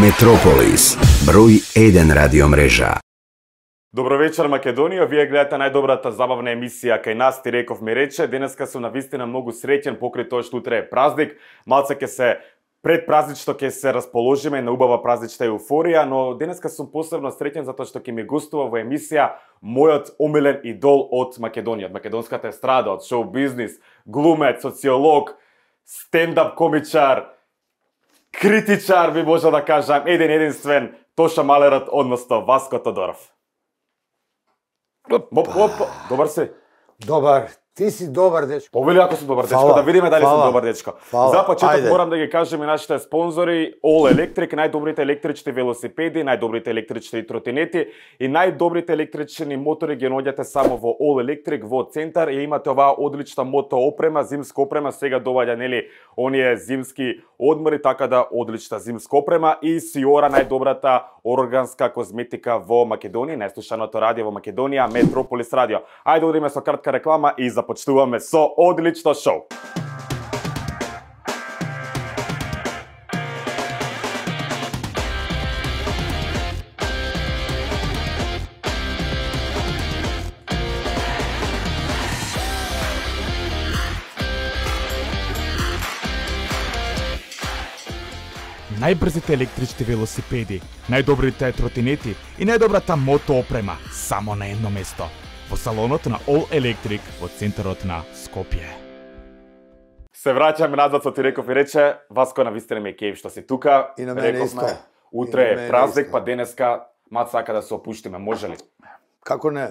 Метрополис, број 1 радиомрежа. Добро вечер Македонија, вие гледате најдобрата забавна емисија кај нас, ти реков ми рече. Денеска сум навистина многу среќен покрај тоа што утре е празник. Малце ќе се пред празник што ќе се расположиме на убава празнична еуфорија, но денеска сум посебно среќен затоа што ќе ми гостува во емисија мојот омилен идол од Македонија, од македонската естрада, од шоу бизнис, глумец, социолог, стендап комичар, критичар би може да кажам, еден единствен Тоша Малерот, односно Васко Тодоров. Оп, оп, добар си? Добар, Ти си добар дечко. Повели ако сум добар дечко, да видиме дали сум добар дечко. Фала. За почеток морам да ги кажеме нашите спонзори All Electric, најдобрите електрични велосипеди, најдобрите електрични тротинети и најдобрите електрични мотори ги наоѓате само во All Electric во центар и имате оваа одлична мото опрема, зимска опрема, сега доаѓа нели оние зимски одмори, така да одлична зимска опрема и Сиора најдобрата органска козметика во Македонија, најслушаното радио во Македонија, Метрополис радио. Ајде одиме со кратка реклама и за започнуваме со одлично шоу. најбрзите електрични велосипеди, најдобрите тротинети и најдобрата мото опрема само на едно место – во салонот на All Electric во центарот на Скопје. Се враќаме назад со ти реков и рече, Васко, навистина ми е кеј што си тука. И на мене Рековме, исто. Утре е празник, па денеска мат сака да се опуштиме, може ли? Како не?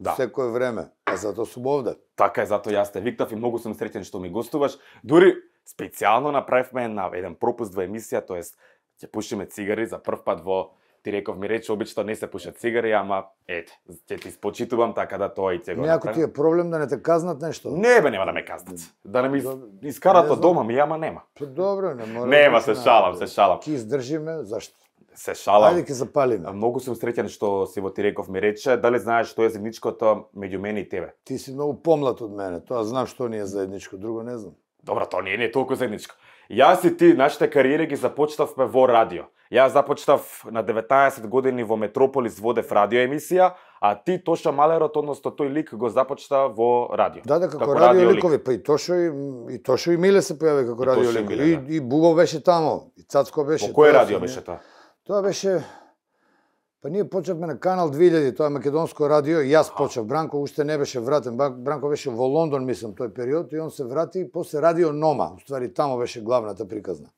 Да. Секое време. А па зато сум овде. Така е, зато јас те виктав и многу сум среќен што ми гостуваш. Дури специјално направивме на еден пропуст во емисија, тоест ќе пушиме цигари за прв пат во ти реков ми рече обично не се пушат цигари, ама ете, ќе ти спочитувам така да тоа и ќе го ако ти е проблем да не те казнат нешто? Не бе, нема да ме казнат. Да не ми искарат од дома ми, ама нема. Па добро, не мора. Нема, да се шалам, се шалам. Ки изддржиме, зашто? се шалам. Ајде ќе запалиме. Многу сум среќен што се во Тиреков ми рече, дали знаеш што е заедничкото меѓу мене и тебе? Ти си многу помлад од мене, тоа знам што не е заедничко, друго не знам. Добро, тоа не е, не е толку заедничко. Јас и ти, нашите кариери ги започнавме во радио. Јас започнав на 19 години во Метрополис водев емисија, а ти Тоша Малерот, односно тој лик го започна во радио. Да, да, како, како радио, радио ликови, па и Тошо и, и Тошо и Миле се појави како и радио ликови. И, да. и, и Бубо беше тамо, и Цацко беше. Кој кое радио беше тоа? Тоа беше Па ние почевме на канал 2000, тоа е македонско радио, и јас почев. Бранко уште не беше вратен. Бранко беше во Лондон, мислам, тој период, и он се врати после радио Нома. Уствари, тамо беше главната приказна.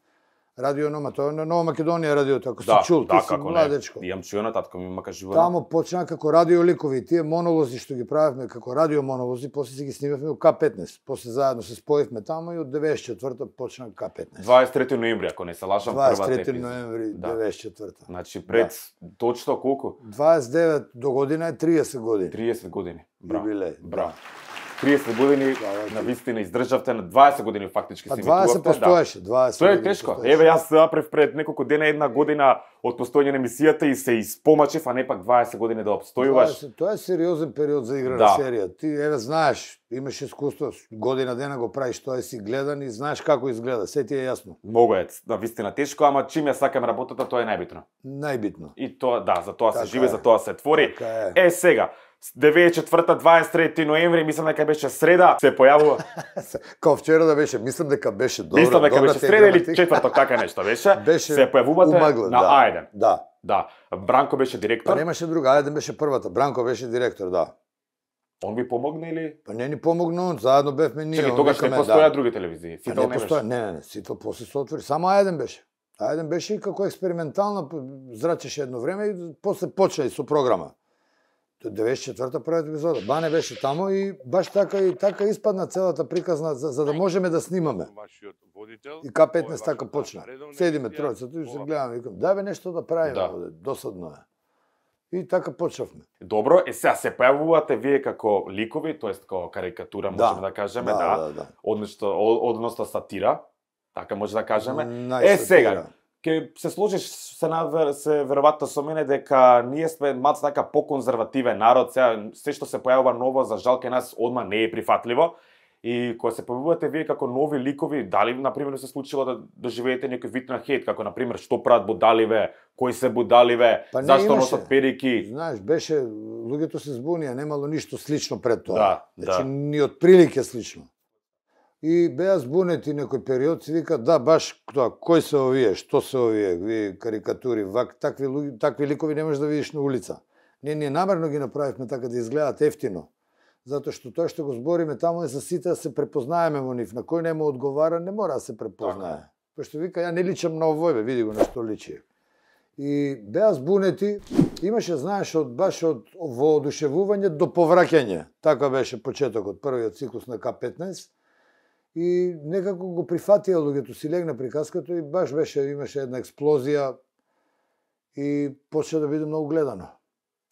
Радио Нома, тоа е Нова Македонија радиото, ако да, да, си чул, да, ти си младечко. Не. Имам чуена, татко ми мака живота. Тамо почна како радио ликови, тие монолози што ги правевме како радио монолози, после си ги снимавме у К15. После заедно се споевме тамо и од 94-та почна К15. 23 ноември, ако не се лашам, првата епизода. 23 ноември 94-та. Да. Значи пред да. точно колку? 29 до година е 30 години. 30 години. Бра. Юбилеј. Бра. бра. Да. 30 години да, да, на да. вистина издржавте на 20 години фактички се имитувавте. 20 постоеше, 20. Тоа е тешко. Еве јас апрев пред неколку дена една година од постоење на емисијата и се испомачев, а не пак 20 години да обстојуваш. 20, тоа е сериозен период за игра да. на серија. Ти еве знаеш, имаш искуство, година дена го правиш, тоа е си гледан и знаеш како изгледа, се ти е јасно. Многу е, на вистина тешко, ама чим ја сакам работата, тоа е најбитно. Најбитно. И тоа, да, за тоа така се живе, е. за тоа се твори. Така е. е сега, 94-та, 23 ноември, мислам дека беше среда, се појавува. Као вчера да беше, мислам дека беше добра. Мислам дека беше среда или четврток, така нешто беше. беше се појавувате умагле, на да. Ајден. Да. Да. Бранко беше директор. Па немаше друга, Ајден беше првата. Бранко беше директор, да. Он ви помогна или? Па не ни помогна, заедно бевме ние. Чеки, тогаш не постоја да. други телевизии. Па Сител не, не постоја, не, не, не, Сител после се отвори. Само Ајден беше. Ајден беше и како експериментално зрачеше едно време и после почна и со програма. До 94-та првата епизода. Бане беше таму и баш така и така испадна целата приказна за, за да можеме да снимаме. И К15 така почна. Седиме тројцата и се гледаме, викам, дај бе нешто да правиме, да. досадно е. И така почнавме. Добро, е сега се појавувате вие како ликови, тоест како карикатура да. можеме да, да кажеме, да, да, да, да. односно односно сатира, така може да кажеме. Е сега, ќе се сложиш се на се веројатно со мене дека ние сме малку така поконзервативен народ, сега се што се појавува ново за жал кај нас одма не е прифатливо. И кога се појавувате вие како нови ликови, дали на пример се случило да доживеете да некој вид на хейт, како на пример што прават будаливе, кои се будаливе, па зашто носат перики? Знаеш, беше луѓето се збунија, немало ништо слично пред тоа. Да, значи да. ни од прилике слично. И беа збунети некој период, се вика, да, баш тоа, кој се овие, што се овие, ви карикатури, вак, такви, луги, такви ликови не можеш да видиш на улица. Ние, ние намерно ги направивме така да изгледат ефтино, затоа што тоа што го збориме таму е за сите да се препознаеме во нив, на кој не му одговара, не мора да се препознае. Така. Пошто вика, ја не личам на овој, бе, види го на што личи. И беа збунети, имаше, знаеш, од, баш од воодушевување до повраќање. Така беше почетокот, првиот циклус на К-15 и некако го прифатија луѓето, си легна приказката и баш беше, имаше една експлозија и почна да биде многу гледано.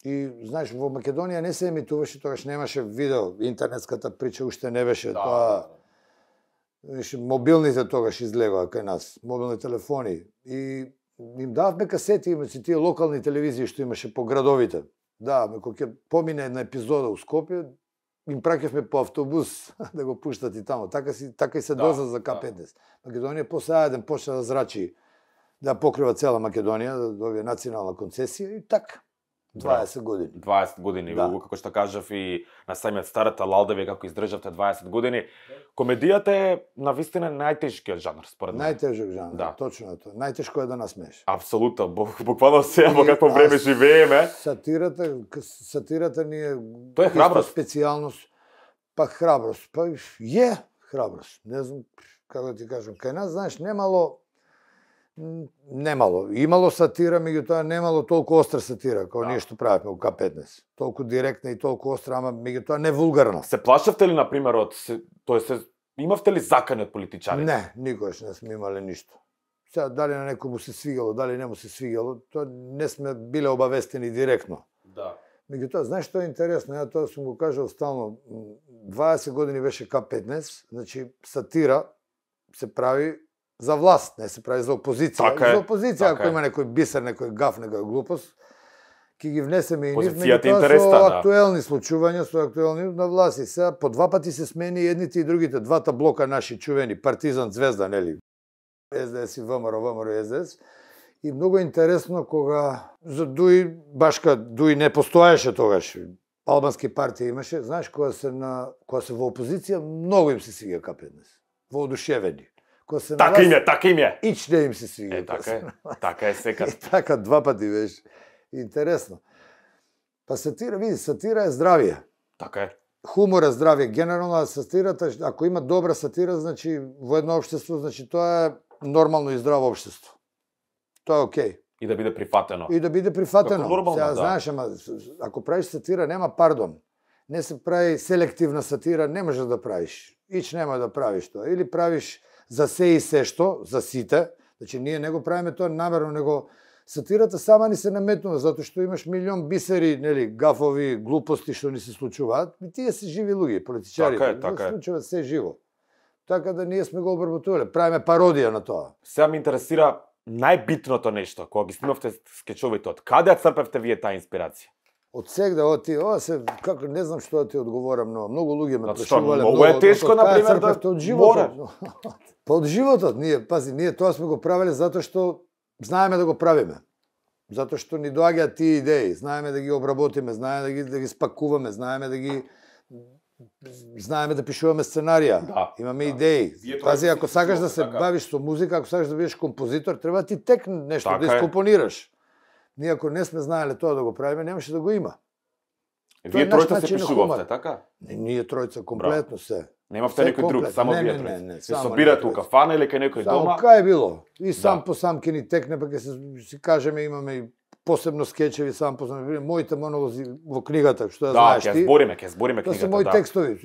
И, знаеш, во Македонија не се емитуваше, тогаш немаше видео, интернетската прича уште не беше да. тоа. Беше, да, да. мобилните тогаш излегоа кај нас, мобилни телефони. И им давме касети, имаше тие локални телевизии што имаше по градовите. Да, ме кој ќе помине една епизода у Скопје, им праќавме по автобус да го пуштат и таму. Така си така и се да, дозна за К15. Да. Македонија после еден почна да зрачи да покрива цела Македонија, да добие национална концесија и така. 20 години. 20 години, да. како што кажав и на самиот старата Лалдеви како издржавте 20 години. Комедијата е на вистина најтешкиот жанр според мене. Најтежок жанр, да. точно тоа. Најтешко е да насмееш. Апсолутно, буквално се, во какво време живееме. Сатирата, сатирата ни е Тоа е храброст. специјалност, па храброст, па е храброст. Не знам како да ти кажам, кај нас знаеш немало немало. Имало сатира, меѓутоа немало толку остра сатира, како да. ние што правевме у К15. Толку директна и толку остра, ама меѓутоа не вулгарна. Се плашавте ли, на пример, од... Тој се... Имавте ли закани од политичарите? Не, никогаш не сме имале ништо. Сега, дали на некој му се свигало, дали не му се свигало, тоа не сме биле обавестени директно. Да. Меѓутоа, знаеш што е интересно, ја тоа сум го кажал стално, 20 години беше К15, значи сатира се прави за власт, не се прави за опозиција. Така е, за опозиција, така ако е. има некој бисер, некој гаф, некој глупост, ќе ги внесеме и нив, меѓутоа со да. актуелни случувања, со актуелни на власт и сега по два пати се смени едните и другите, двата блока наши чувени, Партизан, Звезда, нели? СДС и ВМРО, ВМРО и СДС. И многу интересно кога за Дуи, башка Дуи не постоеше тогаш, албански партии имаше, знаеш, кога се, на, кога се во опозиција, многу им се свига капе днес. одушевени. Ко се така им е, така им е. Ич не им се свиѓа. Е, така, така е. Така е секако. Е, така два пати веш. Интересно. Па сатира, види, сатира е здравје. Така е. Хумор е здравје. Генерално, а сатирата, ако има добра сатира, значи, во едно обштество, значи, тоа е нормално и здраво обштество. Тоа е окей. Okay. И да биде прифатено. И да биде прифатено. Како нормално, Сега, да. Знаеш, ама, ако правиш сатира, нема пардон. Не се прави селективна сатира, не можеш да правиш. Ич нема да правиш тоа. Или правиш за се и се што, за сите, значи ние не го правиме тоа намерно, него сатирата сама ни се наметнува, затоа што имаш милион бисери, нели, гафови, глупости што ни се случуваат, и тие се живи луѓе, политичари, така е, така се значи, случува се живо. Така да ние сме го обработувале, правиме пародија на тоа. Сега ми интересира најбитното нешто, кога ги снимавте скетчовите, од каде ја црпевте вие таа инспирација? од да оти, ова се како не знам што да ти одговорам, но многу луѓе ме значи, прашувале. Многу е тешко на пример да од животот. па од животот ние, пази, ние тоа сме го правеле затоа што знаеме да го правиме. Затоа што ни доаѓаат тие идеи, знаеме да ги обработиме, знаеме да ги да ги спакуваме, знаеме да ги знаеме да пишуваме сценарија, да, имаме да. идеи. Пази, ако сакаш да се така. бавиш со музика, ако сакаш да бидеш композитор, треба ти тек нешто така да Е ние ако не сме знаеле тоа да го правиме, немаше да го има. Е, вие тројца се пишувавте, така? Не, ние тројца комплетно се. Немавте втори некој друг, само вие тројца. Не, не, се собирате у кафана или кај некој само дома? Само кај е било. И да. сам да. по сам ке ни текне, па ке се си кажеме имаме и посебно скетчеви сам по сам. Моите монолози во книгата, што ја да, знаеш ти. Да, ке збориме, ке збориме книгата, да. Тоа се мои да. текстови.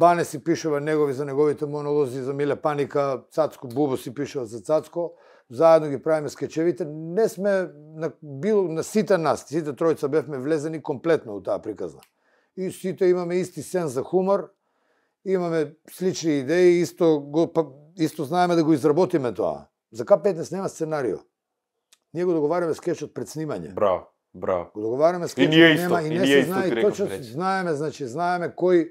Бане си пишува негови за неговите монолози за Миле Паника, Цацко Бубо си пишува за Цацко заедно ги правиме скечевите, не сме на, бил на сите нас, сите тројца бевме влезени комплетно у таа приказна. И сите имаме исти сен за хумор, имаме слични идеи, исто го па, исто знаеме да го изработиме тоа. За К15 нема сценарио. Ние го договараме скечот пред снимање. Браво, браво. Го договараме скечот, и ние исто, нема и, и не се знае, точно знаеме, значи знаеме кој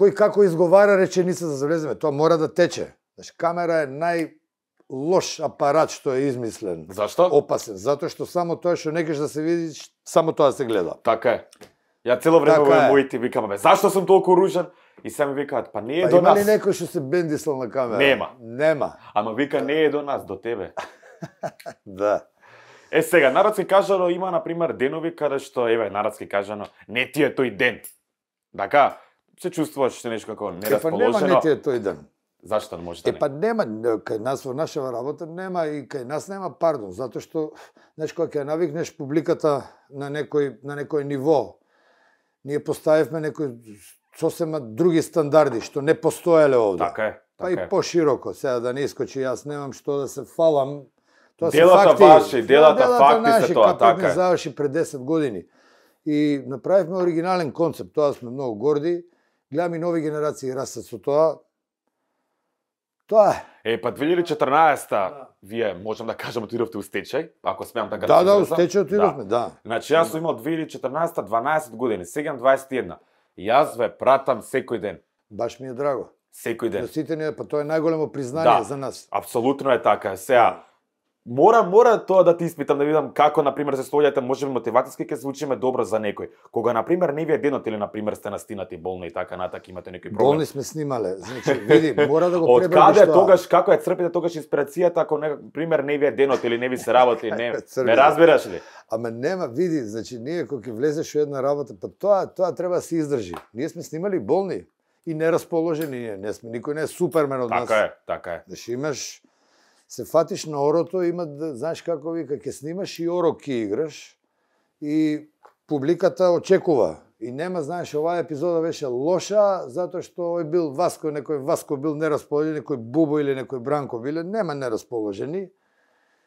кој како изговара реченица за да завлеземе. Тоа мора да тече. Значи камера е нај лош апарат што е измислен. Зашто? Опасен, затоа што само тоа што некаш да се види, само тоа се гледа. Така е. Ја цело време така во моите викам, бе, зашто сум толку ружен? И сами викаат, па не е па, до има нас. Има ли некој што се бендисал на камера? Нема. Нема. Ама вика, не е до нас, до тебе. да. Е, сега, народски кажано, има, например, денови каде што, еве, народски кажано, не ти е тој ден. Така, се чувствуваш нешто како нерасположено. Кефа нема не ти е тој ден. Зашто не може да не? Е, па нема, кај нас во нашава работа нема и кај нас нема пардон, затоа што, знаеш, кога ќе навикнеш публиката на некој, на некој ниво, ние поставивме некои сосема други стандарди, што не постоеле овде. Така е. Па така па и пошироко, сега да не искочи, јас немам што да се фалам. Тоа делата се факти. Ваши, да, делата, делата факти наши, се тоа, така е. заврши пред 10 години. И направивме оригинален концепт, тоа сме многу горди. Гледам и нови генерации растат со тоа, Тоа е. Е, па 2014-та, да. вие можам да кажам отидовте у стечај, ако смеам така да Да, да, у стечај отидовме, да. да. Значи јас сум имал 2014-та 12 години, сега 21. Јас ве пратам секој ден. Баш ми е драго. Секој ден. Да, сите ние, па тоа е најголемо признание да, за нас. Апсолутно е така. Сега, да мора мора тоа да ти испитам да видам како на пример се стојате, можеби мотивациски ќе звучиме добро за некој. Кога на пример не ви е денот или на пример сте настинати болни и така натак имате некој проблем. Болни сме снимале, значи види, мора да го пребрдиш тоа. Од каде тогаш како е црпите тогаш инспирацијата ако на пример не ви е денот или не ви се работи, не ме разбираш ли? Ама нема, види, значи ние кога ќе влезеш во една работа, па тоа тоа треба да се издржи. Ние сме снимали болни и нерасположени, не сме никој не е супермен од така нас. Така е, така е. Значи имаш се фатиш на орото, има, да, знаеш како вика, ке снимаш и орок ке играш и публиката очекува. И нема, знаеш, оваа епизода беше лоша, затоа што ој бил Васко, некој Васко бил нерасположен, некој Бубо или некој Бранко биле, нема нерасположени.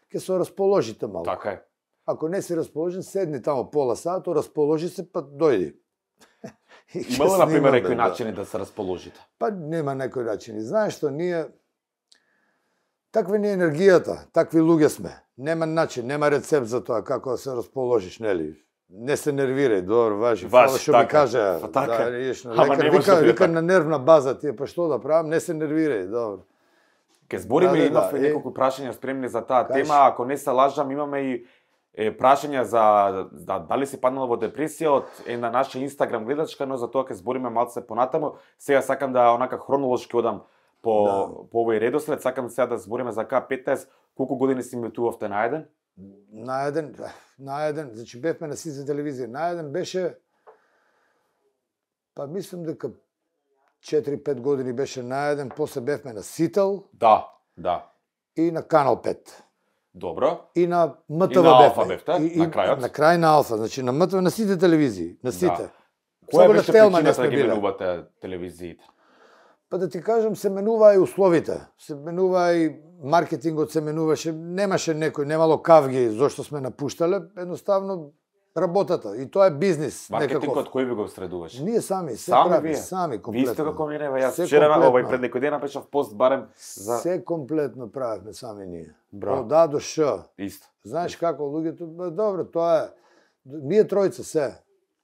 Ке се расположите малку. Така е. Ако не си расположен, седни тамо пола сато, расположи се, па дојди. Има ли, например, некои да. начини да се расположите? Па нема некои начини. Знаеш што ние Такви ни е енергијата, такви луѓе сме. Нема начин, нема рецепт за тоа како да се расположиш, нели? Не се нервирај, добро, важи, Ваш, што ми така кажа, па така. да, идеш на лекар, вика, да вика така. на нервна база Ти е па што да правам, не се нервирај, добро. Ке збориме, да, да, да, имавме да, неколку прашања спремни за таа Каш... тема, ако не се лажам, имаме и е, прашања за да, дали си паднал во депресија од една наша Инстаграм гледачка, но за тоа ке збориме малце понатаму. Сега сакам да онака хронолошки одам по, да. по овој редослед. Сакам сега да збориме за К-15. Колку години си метувавте на еден? На еден, на еден, значи бевме на сите телевизија. На еден беше, па мислам дека 4-5 години беше на еден, после бевме на Сител. Да, да. И на Канал 5. Добро. И на МТВ и на Алфа бевте, и, и, на крајот. На крај на Алфа, значи на МТВ, на сите телевизии, на да. сите. Да. Која беше причината да ги менувате телевизиите? Па да ти кажам, се менуваа и условите, се менуваа и маркетингот се менуваше, немаше некој, немало кавги зошто сме напуштале, едноставно работата и тоа е бизнес. Маркетингот кој би го средуваш? Ние сами, се сами прави, вие? сами комплетно. Ви сте како ми нева, јас вчера овој пред некој ден напишав пост барем за Се комплетно правевме сами ние. Браво. Да до Исто. Знаеш како луѓето, добро, тоа е ние тројца се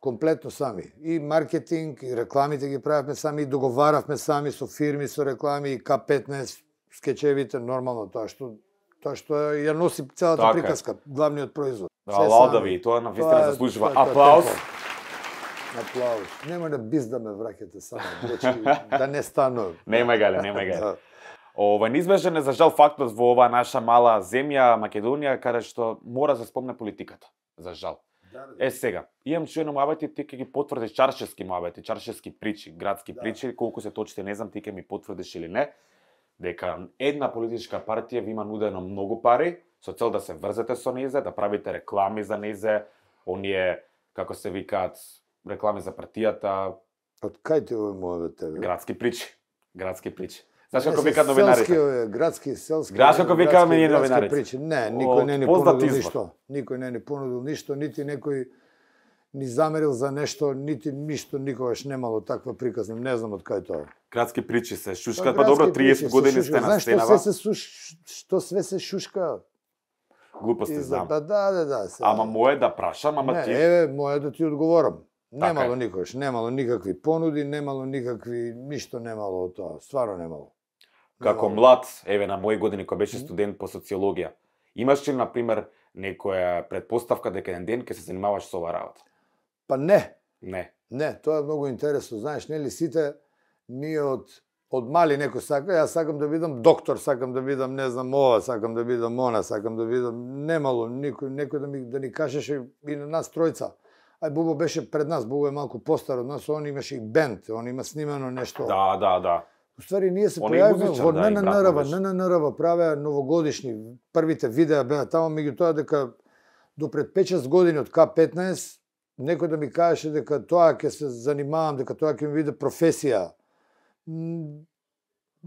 комплетно сами. И маркетинг, и рекламите ги правевме сами, и договаравме сами со фирми, со реклами, и К15, скетчевите нормално тоа што тоа што ја носи целата така. приказка, главниот производ. Да, лада ви, тоа на вистина па, заслужува така така така аплауз. Аплауз. Нема да биз да ме враќате само, значи, да не стану. Нема гале, нема гале. Да. Ова неизбежен е за жал фактот во оваа наша мала земја Македонија каде што мора да спомне политиката. За жал. Да, да, да. Е сега, имам чуено муабети, ти ке ги потврдиш чаршески муабети, чаршески причи, градски да. причи, колку се точите, не знам, ти ке ми потврдиш или не, дека една политичка партија ви има нудено многу пари со цел да се врзете со низе, да правите реклами за низе, оние како се викаат реклами за партијата. Од кај ти овој муабет Градски причи. Градски причи. Знаеш како викаат новинарите? Селски, градски, селски. Градски како викаат мене новинарите? Причи. Не, никој не ни понудил ништо. Никој не ни понудил ништо, нити некој ни замерил за нешто, нити ништо никогаш немало таква приказна. Не знам од кај тоа. Градски причи се Шушка па, па добро 30 години сте на стенава. Знаеш што се суш, што све се шушка? Глупости знам. Да, да, да, да. Се... Ама мое да прашам, ама ти... Еве, мое да ти одговорам. Така немало никош, немало никакви понуди, немало никакви, ништо немало од тоа, стварно немало како млад, еве на мои години кога беше студент по социологија, имаш ли на пример некоја предпоставка дека еден ден ќе се занимаваш со оваа работа? Па не. Не. Не, тоа е многу интересно, знаеш, нели сите ние од од мали некој сака, јас сакам да видам доктор, сакам да видам не знам ова, сакам да видам она, сакам да видам немало некој некој да ми да ни кажеше и на нас тројца. Ај Бубо беше пред нас, Бубо е малку постар од нас, он имаше и бенд, он има снимено нешто. Да, да, да. У ствари, ние се појавиме во ННРВ, да ННРВ правеа новогодишни, првите видеа беа таму, тоа дека до пред 5-6 години од К-15, некој да ми кажеше дека тоа ќе се занимавам, дека тоа ќе ми биде професија.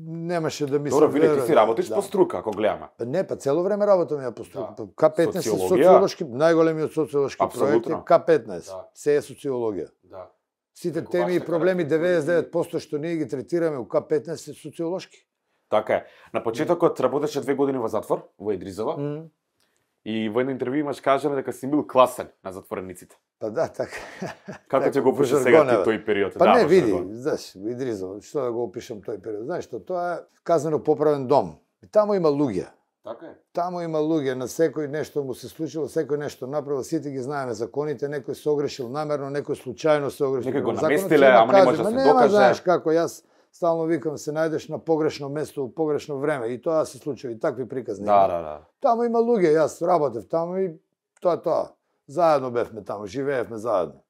Немаше да ми се Добро, вели, ти да- си работиш да. по струка, ако гледаме. Па не, па цело време работам ја по струка. Да. Па К-15 е социолошки, најголемиот социолошки проект е К-15. Да. Се е социологија. Да сите Како теми и проблеми 99% што ние ги третираме у К15 се социолошки. Така е. На почетокот работеше две години во затвор во Идризова. Mm И во едно интервју имаш кажано дека си бил класен на затворениците. Па да, така. Како ќе го опишеш сега ти тој период? Па да, не, види, знаеш, Идризова, што да го опишам тој период? Знаеш што, тоа е казано поправен дом. И таму има луѓе. Така е. Таму има луѓе, на секој нешто му се случило, секој нешто направил, сите ги знаеме законите, некој се огрешил намерно, некој случајно се огрешил. Некој го наместиле, ама не може да се докаже. Нема знаеш како, јас стално викам се најдеш на погрешно место во погрешно време и тоа се случува и такви приказни. Да, да, да. Таму има луѓе, јас работев таму и тоа тоа. Заедно бевме таму, живеевме заедно.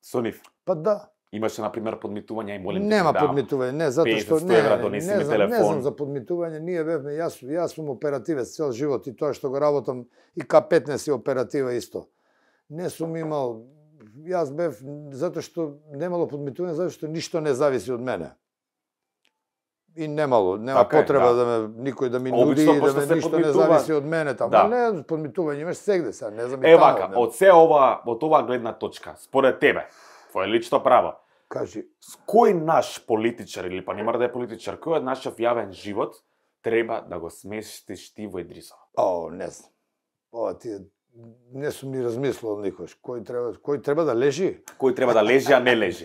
Со нив. Па да. Имаше на пример подметување и молим Нема да подметување, не, затоа што не, евра, не, знам, телефон. не знам за подметување, ние бевме јас јас сум оперативец цел живот и тоа што го работам и К15 и оператива исто. Не сум така. имал јас бев затоа што немало подметување, затоа што ништо не зависи од мене. И немало, нема така потреба е, да. да ме никој да ми нуди и да ме ништо подмитува... не зависи од мене таму. Да. Не, Подметување имаш сегде сега, не знам и Е вака, од се ова, од оваа гледна точка, според тебе, твое лично право, Кажи. С кој наш политичар или па не мора да е политичар, кој од нашов јавен живот треба да го сместиш ти во Идрисова? О, не знам. Ова ти е не сум ни размислувал никош. Кој треба, кој треба да лежи? Кој треба да лежи, а не лежи.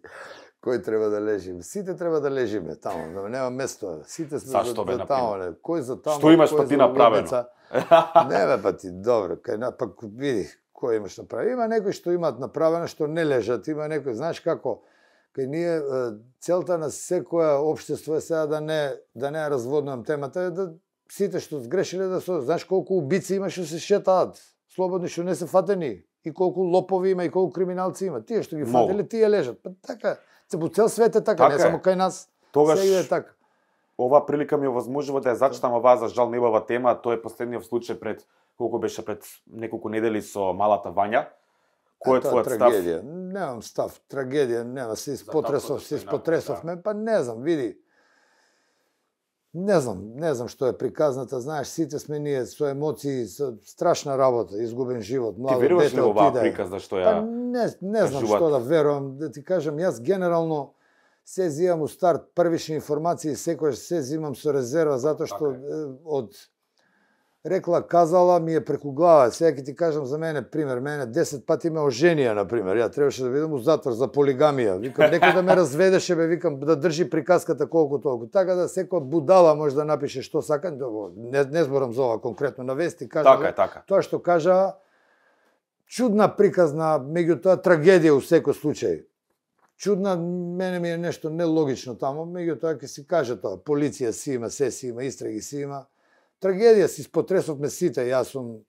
кој треба да лежи? Сите треба да лежиме таму, да нема место. Сите сме Зашто за, за таму, Кој за таму? Што имаш па ти направено? не бе, па ти, добро, кај пак види, кој имаш направи. Има некои што имаат направено, што не лежат. Има некои, знаеш како, кај ние целта на секое општество е сега да не да не разводнувам темата е да сите што сгрешиле да со знаеш колку убици има што се шетаат слободни што не се фатени и колку лопови има и колку криминалци има тие што ги фатели тие лежат па така се по цел свет е така, така не само кај нас тогаш сега да е така ова прилика ми овозможува да ја зачитам оваа за жал небава тема тоа е последниот случај пред колку беше пред неколку недели со малата Вања. Кој е твојот став? Трагедија. Немам став, трагедија, нема, се испотресов, се испотресов да. па не знам, види. Не знам, не знам што е приказната, знаеш, сите сме ние со емоции, со страшна работа, изгубен живот, младо дете отиде. Ти веруваш ли оваа приказна што па ја? Па не, не знам што да верувам, да ти кажам, јас генерално се зимам у старт првични информации, секогаш се зимам со резерва па, затоа што така од рекла, казала ми е преку глава. Сега ќе ти кажам за мене пример. Мене 10 пати ме оженија, на пример. Ја требаше да видам у затвор за полигамија. Викам, нека да ме разведеше, бе, викам, да држи приказката колку толку. Така да секоја будала може да напише што сака. Не, не зборам за ова конкретно на вести. Кажа, така бе, така. Тоа што кажа, чудна приказна, меѓу тоа трагедија у секој случај. Чудна, мене ми е нешто нелогично таму, тоа, ќе си каже тоа, полиција си има, се си има, истраги си има трагедија си ме сите, јас сум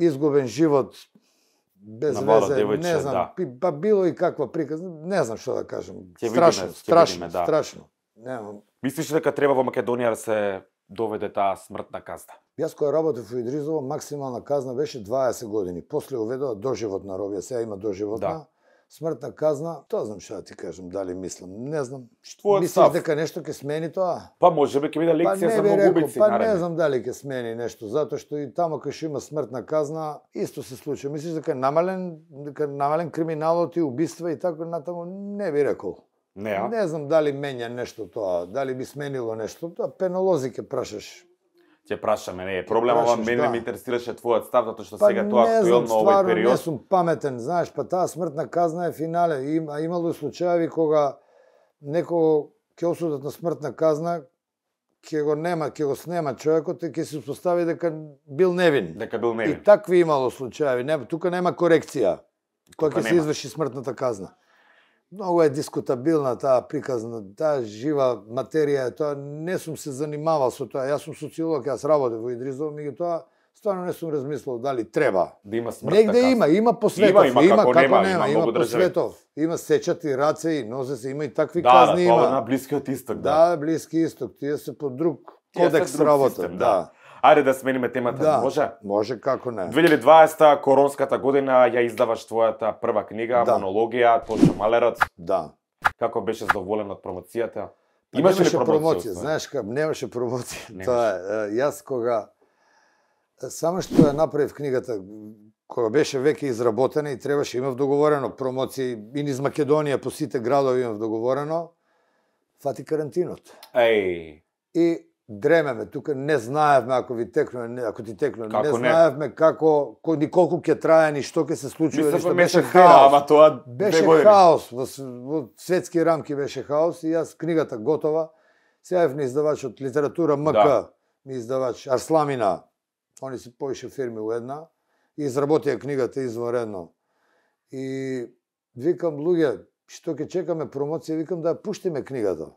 изгубен живот без на везе, девојче, не знам, да. па било и каква приказ, не знам што да кажам. Ќе страшно, видиме, страшно, видиме, да. страшно. Немам. Мислиш дека треба во Македонија да се доведе таа смртна казна? Јас која работев во Идризово, максимална казна беше 20 години. После уведоа доживотна робија, сега има доживотна. Да смртна казна, тоа знам што да ти кажам, дали мислам, не знам. Што Мислиш став? дека нешто ќе смени тоа? Па може би ќе биде па лекција па, за убици, Па наредно. не знам дали ќе смени нешто, затоа што и тамо кај што има смртна казна, исто се случува. Мислиш дека намален, дека намален криминалот и убиства и така натаму, не би рекол. Не, а? не знам дали менја нешто тоа, дали би сменило нешто, тоа пенолози ќе прашаш ќе прашаме, не е проблем, ама мене да. ме интересираше твојот став затоа што па сега тоа актуелно овој период. Не сум паметен, знаеш, па таа смртна казна е финале. Има имало случаеви кога некој ќе осудат на смртна казна, ќе го нема, ќе го снема човекот и ќе се постави дека бил невин. Дека бил невин. И такви имало случаи, не, тука нема корекција кога ќе се изврши смртната казна. Многу е дискутабилна таа приказна, таа жива материја, тоа не сум се занимавал со тоа. Јас сум социолог, јас работев во Идризово, тоа, стварно не сум размислувал дали треба. Да има смрт. Негде така. има, има по светов, има, има, како, како, нема, има, има по светов. Има сечати раце и нозе се, има и такви да, казни да, има. Да, на блискиот исток, да. Да, блиски исток, тие се по друг кодекс работат, да. да. Ајде да смениме темата, да, може? Може, како не. 2020 коронската година ја издаваш твојата прва книга, да. монологија, Тошо Малерот. Да. Како беше задоволен од промоцијата? Имаше промоција? промоција знаеш как, немаше промоција. Немаше. Тоа е, јас кога само што ја направив книгата кога беше веќе изработена и требаше имав договорено промоција и низ Македонија по сите градови имав договорено, фати карантинот. Еј. И дремеме тука, не знаевме ако ви текнува, ако ти текнува, не, не, знаевме како кој ни колку ќе трае, ни што ќе се случи. ништо беше хаос. Ама тоа беше хаос во, во светски рамки беше хаос и јас книгата готова. Сега е издавач од литература МК, да. ми издавач Арсламина. Они се поише фирми уедна, една и изработија книгата изворено. И викам луѓе, што ќе чекаме промоција, викам да ја пуштиме книгата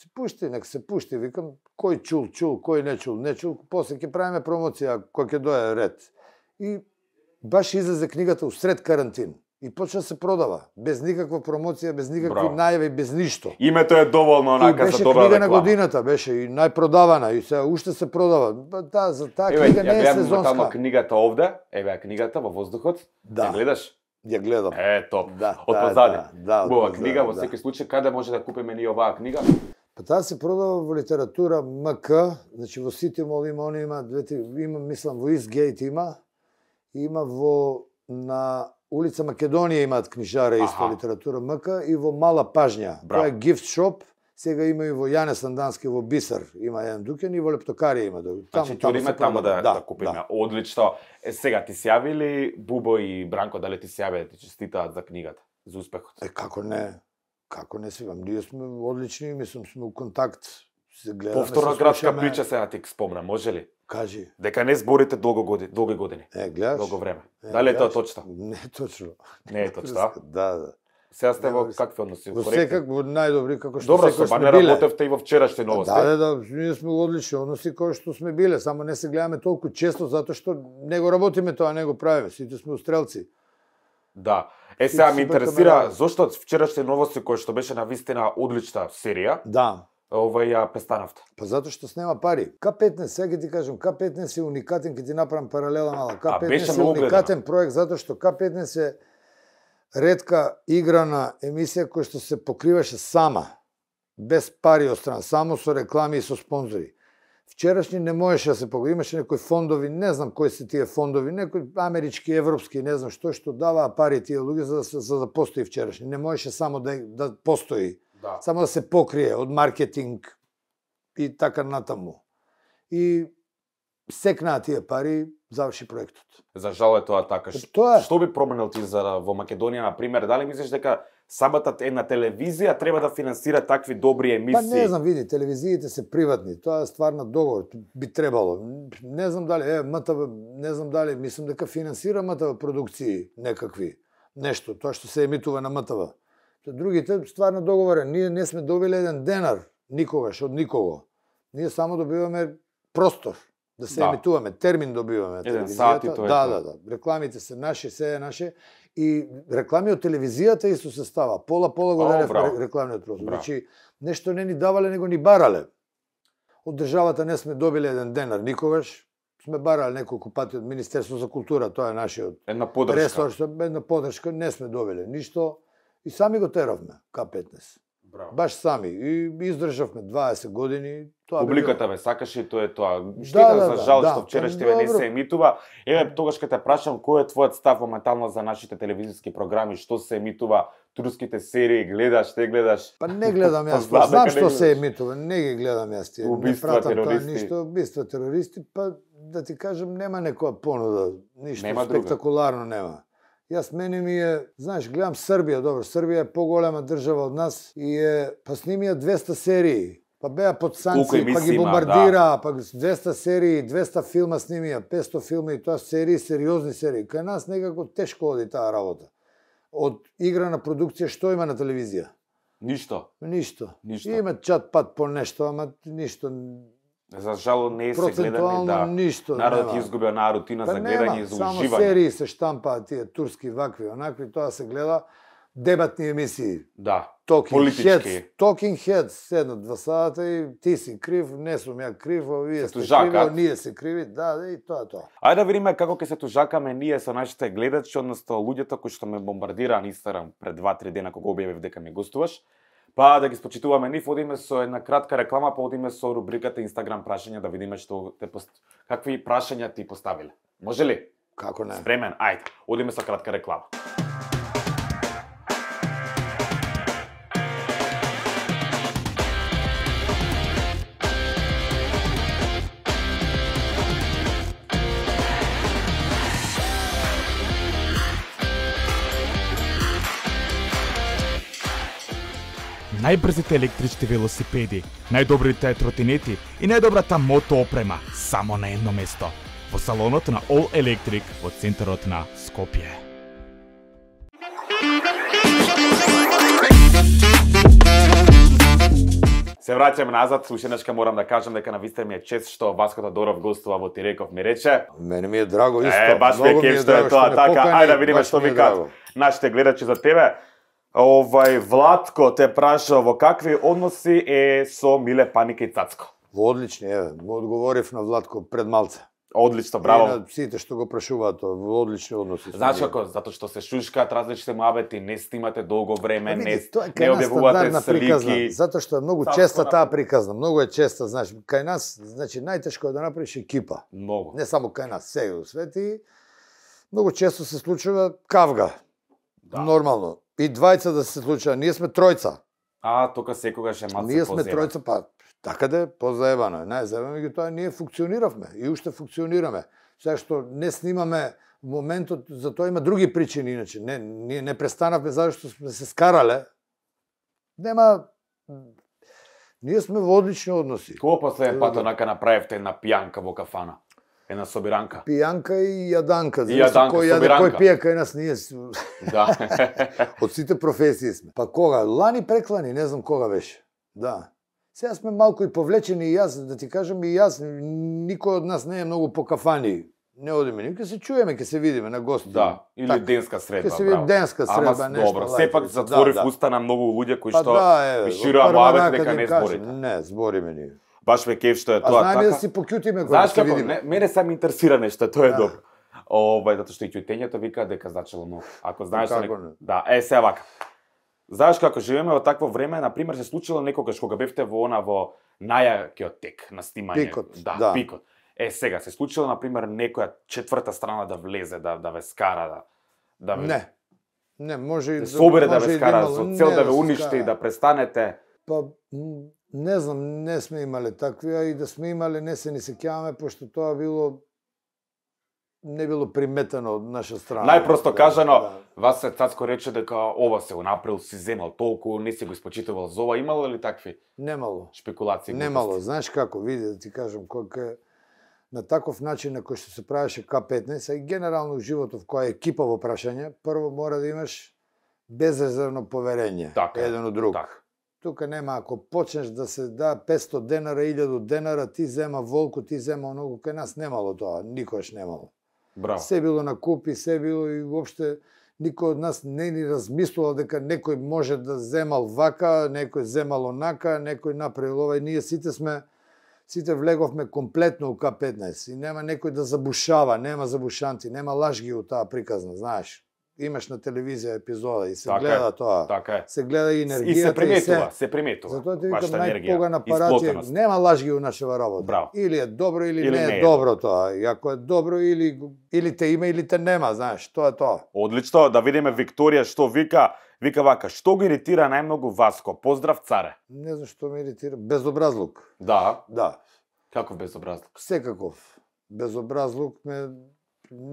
се пушти, нека се пушти, викам, кој чул, чул, кој не чул, не чул, после ќе правиме промоција, кој ќе дое ред. И баш излезе книгата сред карантин. И почна се продава, без никаква промоција, без никакви Браво. најави, без ништо. Името е доволно онака за добра реклама. на годината, беше и најпродавана, и сега уште се продава. Па да, за таа Еве, книга не е сезонска. Ја книгата овде, еве книгата во воздухот, да. ја гледаш? Ја гледам. Е, топ. Да, од да, позади. Да, да, Убава книга, да, во секој случај, каде може да купиме ни оваа книга? Па таа се продава во литература МК, значи во сите мол има, они има две три, има мислам во Истгейт има, има во на улица Македонија имаат книжара исто литература МК и во Мала Пажња. Браво. Тоа е гифт шоп, сега има и во Јане Сандански во Бисар, има еден дукен и во Лептокарија има значи, Таму, значи, тури има таму да, да, да купиме. Да. Одлично. Е, сега ти се јавили Бубо и Бранко, дали ти се јавиле, ти честитаат за книгата, за успехот? Е, како не? Како не се вам, Ние сме одлични, мислам, сме у контакт. Се гледаме, Повторно се градска прича се ти спомна, може ли? Кажи. Дека не зборите долго години, долги години. Е, гледаш? Долго време. Е, Дали е тоа точно? Не е точно. Не е така точно. да, да. Сега сте во какви односи? Во секак, во најдобри како што Добро, секој сме не биле. работевте и во вчерашните да, новости. Да, да, да, ние сме одлични односи кои што сме биле, само не се гледаме толку често затоа што него работиме тоа, него правиме, сите сме устрелци. Да. Е, сега ме интересира, зошто вчерашни новости кои што беше на вистина одлична серија, да Ова ја престанавте? Па затоа што снема пари. К15, сега ќе ти кажам, К15 е уникатен, ќе ти направам паралела мала. К15 е уникатен проект затоа што К15 е ретка играна емисија која што се покриваше сама, без пари од страна, само со реклами и со спонзори. Вчерашни не можеше да се погоди. имаше некои фондови, не знам кои се тие фондови, некои амерички, европски, не знам што, што даваа пари тие луѓе за да, се, за да постои вчерашни. Не можеше само да, да постои, да. само да се покрие од маркетинг и така натаму. И секнаа тие пари, заврши проектот. За жал така. е тоа така. Тоа... Што би променил ти за во Македонија на пример? Дали мислиш дека сабата една телевизија треба да финансира такви добри емисии. Па не знам, види, телевизиите се приватни, тоа е ствар на договор, би требало. Не знам дали, е, МТВ, не знам дали, мислам дека финансира МТВ продукции некакви, нешто, тоа што се емитува на МТВ. Другите ствар на договор, ние не сме добиле еден денар никогаш од никого. Ние само добиваме простор да се да. термин добиваме телевизијата. да, да, да. Рекламите се наши, се е наше и реклами од телевизијата исто се става. Пола пола го даде рекламниот простор. Значи нешто не ни давале, него ни барале. Од државата не сме добиле еден денар никогаш. Сме барале неколку пати од министерство за култура, тоа е нашиот една подршка. Ресор, една подршка не сме добиле ништо и сами го теравме К15. Браво. Баш сами. И издржавме 20 години. Тоа Публиката било... ме сакаше, тоа е тоа. Штета да, да, за да. жал да, што вчера да, ще не се емитува. Еве тогаш кога те прашам кој е твојот став моментално за нашите телевизиски програми, што се емитува, турските серии гледаш, те гледаш? Па не гледам јас, па, знам што се емитува, не ги гледам јас тие. Убиства терористи. Ништо, убиства терористи, па да ти кажам нема некоја понуда, ништо нема спектакуларно друга. нема. Јас мене ми е, знаеш, гледам Србија, добро, Србија е поголема држава од нас и е, па снимија 200 серии. Па беа под санкции, па ги да. бомбардира, да. па 200 серии, 200 филма снимија, 500 филми и тоа серии, сериозни серии. Кај нас некако тешко оди таа работа. Од игра на продукција што има на телевизија? Ништо. Ништо. Ништо. Има чат пат по нешто, ама ништо За жало не се гледани, да. Ништо, Народот да. па нема. на рутина па, за гледање и за уживање. Само серии се штампа тие турски вакви, онакви, тоа се гледа дебатни емисии. Да. Talking Политички. Heads, talking Heads, седнат два садата и ти си крив, не сум ја крив, а вие сте криви, ние се криви, да, да, и тоа тоа. Ајде да видиме како ќе се тужакаме ние со нашите гледачи, односто луѓето кои што ме бомбардираа на Инстаграм пред 2-3 дена кога објавив дека ме гостуваш. Па да ги спочитуваме нив, одиме со една кратка реклама, па одиме со рубриката Инстаграм прашања да видиме што те пост... какви прашања ти поставиле. Може ли? Како не? Спремен, ајде. Одиме со кратка реклама. најбрзите електрични велосипеди, најдобрите тротинети и најдобрата мото опрема само на едно место во салонот на All Electric во центарот на Скопје. Се враќаме назад, слушенешка морам да кажам дека на вистина ми е чест што Васко Тодоров гостува во Тиреков ми рече. Мене ми е драго исто. Е, баш ми е кеф што е тоа така. Ајде да видиме што викаат нашите гледачи за тебе. Овај Владко те праша во какви односи е со Миле Паника и Цацко? Во одлични, му одговорив на Владко пред малце. Одлично, браво. И на сите што го прашуваат, во одлични односи. Знаеш како, затоа што се шушкаат различни муабети, не снимате долго време, види, не, не објавувате слики. Затоа што е многу Цацко честа на... таа приказна, многу е честа, знаеш, кај нас, значи најтешко е да направиш екипа. Многу. Не само кај нас, сеју свети. многу често се случува кавга. Да. Нормално и двајца да се случува. Ние сме тројца. А, тока секогаш е маца Ние сме позема. тројца, па така де, да позаебано е. Најзаебано меѓу тоа ние функциониравме и уште функционираме. Сега што не снимаме моментот, за тоа има други причини, иначе. Не, ние не престанавме затоа што сме се скарале. Нема Ние сме во одлични односи. Кога последен пат однака, направивте една пијанка во кафана? една собиранка. Пијанка и јаданка, И јаданка, кој јаде, кој пие кај нас ние. Да. Од сите професии сме. Па кога лани преклани, не знам кога беше. Да. Сега сме малку и повлечени и јас, да ти кажам и јас, никој од нас не е многу по кафани. Не одиме, ќе се чуеме, ќе се видиме на гости. Да, или так, денска средба. Ќе се види денска средба, Ама, нешто. Добро, сепак да, затворив да, уста на многу луѓе кои па, што да, е, шираа мавет дека да не зборите. Не, збориме ние. Баш ме кеф што е тоа. А знаеме да така. си покјутиме кога Знаеш видиме. мене сам интересира нешто, тоа е да. добро. Ова, затоа што и кјутењето вика дека значело многу. Ако знаеш што Да, е се вака. Знаеш како живееме во такво време, на пример се случило некогаш кога бевте во она во најакиот тек на снимање. Пикот, да, да. пикот. Е сега се случило на пример некоја четврта страна да влезе, да да ве скара, да да ве... Не. Не, може и да собере да ве да скара со цел да, да ве уништи, да престанете. Па не знам, не сме имале такви, а и да сме имале, не се не сеќаваме, пошто тоа било не било приметено од наша страна. Најпросто да, кажано, да. вас се Цацко рече дека ова се направил, си земал толку, не си го испочитувал за ова, имало ли такви? Немало. Шпекулации? Немало. Знаеш како, види да ти кажам, кој на таков начин на кој што се правеше К-15, а и генерално животов која е екипа во прашање, прво мора да имаш безрезервно поверење така, еден од друг. Така тука нема, ако почнеш да се да 500 денара, 1000 денара, ти зема волку, ти зема многу, кај нас немало тоа, никош немало. Браво. Се било на купи, се било и воопште никој од нас не ни размислувал дека некој може да земал вака, некој земал онака, некој направил ова и ние сите сме сите влеговме комплетно у К15 и нема некој да забушава, нема забушанти, нема лажги у таа приказна, знаеш имаш на телевизија епизода и се така гледа е, тоа. Така е. Се гледа и енергијата и се приметува, и се, се приметува. Затоа ти викам најпога на е нема лажги у нашава работа. Браво. Или е добро или, или не, не е добро тоа. И ако е добро или или те има или те нема, знаеш, тоа е тоа. Одлично, да видиме Викторија што вика. Вика вака, што го иритира најмногу Васко? Поздрав, царе. Не знам што ме иритира. Безобразлук. Да. Да. Каков безобразлук? Секаков. Безобразлук ме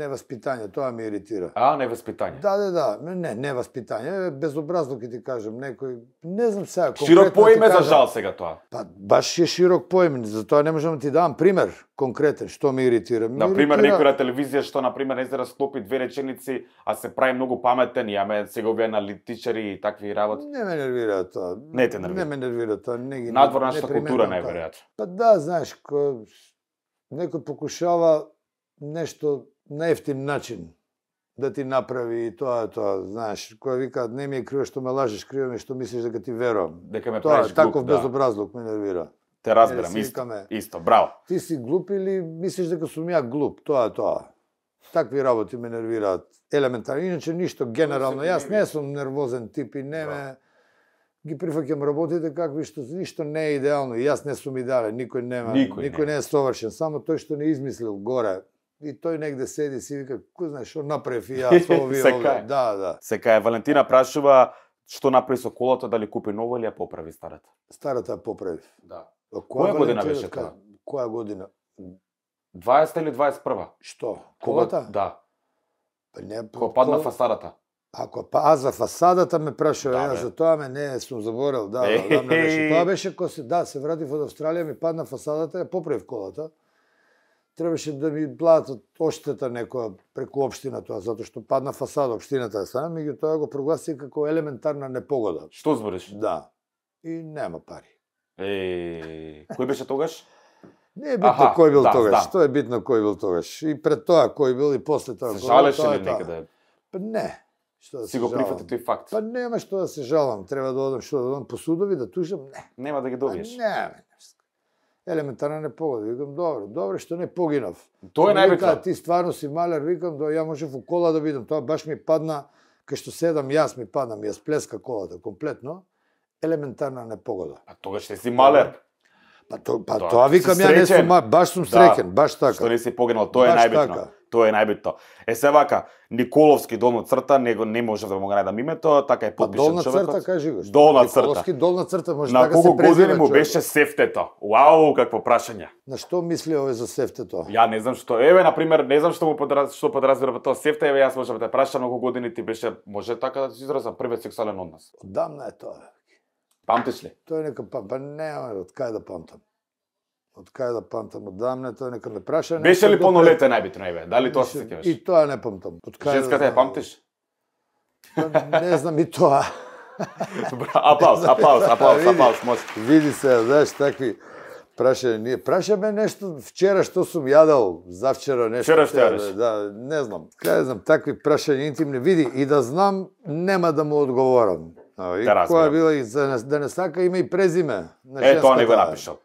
воспитание, тоа ме иритира. А, воспитание? Да, да, да, не, воспитание, безобразно ке ти кажам, некој, не знам сега, Широк е за жал сега тоа. Па, баш е широк поим, затоа не можам да ти дам пример конкретен, што ме иритира. Ме на пример, иритира... некоја телевизија што, на пример, не се расклопи две реченици, а се прави многу паметен, ја ме сега овие аналитичари и такви работи. Не ме нервира тоа. Не те нервира? Не ме нервира тоа. Не, ги, Надвор нашата култура, најверојатно. Па да, знаеш, кој... некој покушава нешто најефтин начин да ти направи и тоа, тоа, знаеш, кога вика не ми е криво што ме лажеш, криво ми што мислиш дека ти верувам. Дека ме тоа, правиш таков глуп, да. безобразлук ме нервира. Те разбирам, е, исто, викаме, исто, браво. Ти си глуп или мислиш дека сум ја глуп, тоа е тоа. Такви работи ме нервираат елементарно. Иначе ништо, генерално, јас не сум нервозен тип и не ме... ги прифаќам работите какви што ништо не е идеално. Јас не сум идеален, никој нема, никој, никој не. не е совршен, само тој што не измислил горе И тој негде седи си вика, кој знаеш што направив ја со овие овие. Да, да. Сека е Валентина прашува што направи со колата, дали купи ново или ја поправи старата? Старата ја поправи. Да. А која, која година беше да тоа? Која година? 20 или 21? Што? Колата? Кога... Да. Па не, Кога падна фасадата. Ако па аз за фасадата ме прашува, да, бе. за тоа ме не сум заборал, да да, да, да, беше. Тоа беше кој се, да, се вратив од Австралија, ми падна фасадата, ја поправив колата требаше да ми платат оштета некоја преку општината, затоа што падна фасада општината да е меѓу тоа го прогласи како елементарна непогода. Што збориш? Да. И нема пари. Е, кој беше тогаш? Не е битно кој бил да, тогаш, да. тоа е битно кој бил тогаш. И пред тоа кој бил и после тоа. Се жалеше ли некаде? Па не. Што да си го прифати тој факт? Па нема што да се жалам, треба да одам што да одам по судови да тужам, не. Нема да ги добиеш. Па не, елементарна непогода. Викам, добро, добро што не погинав. Тоа е најбитно. Ти стварно си малер, викам, да ја можев у кола да видам. Тоа баш ми падна, кај што седам јас ми падна, ми ја сплеска колата комплетно. Елементарна непогода. А тогаш не си малер. Па, то, па тоа, тоа викам, ја не сум, баш сум да. среќен, да, баш така. Што не си погинал, тоа е најбитно. Така. Тоа е најбитно. Е се вака, Николовски долна црта, него не можев да му го најдам името, така е подпишан па долна човекот. Долна црта кажи го. Долна црта. Николовски долна црта може на така се презива. На години му беше сефтето? Вау, какво прашање. На што мисли овој за сефтето? Ја не знам што. Еве на пример, не знам што му подраз... што подразбира тоа сефте, еве јас можам да те прашам многу години ти беше може така да се израза првиот сексуален однос. Одамна е тоа. Памтиш ли? Тоа е нека па, па не, од кај да памтам од кај да памтам одамне, тоа нека ме праша. Беше ли понолетен најбитно еве? Дали тоа се сеќаваш? И тоа не памтам. Од кај Женската да... ја памтиш? Па, не знам и тоа. Апаус, апаус, апаус, апаус, мост. Види се, знаеш, такви прашање ние. Праша ме нешто вчера што сум јадел, завчера нешто. Вчера што јадеш? Да, не знам. Кај знам, такви прашања интимни, види, и да знам, нема да му одговорам. И која била и за да не сака има и презиме на Е, тоа не го напишал.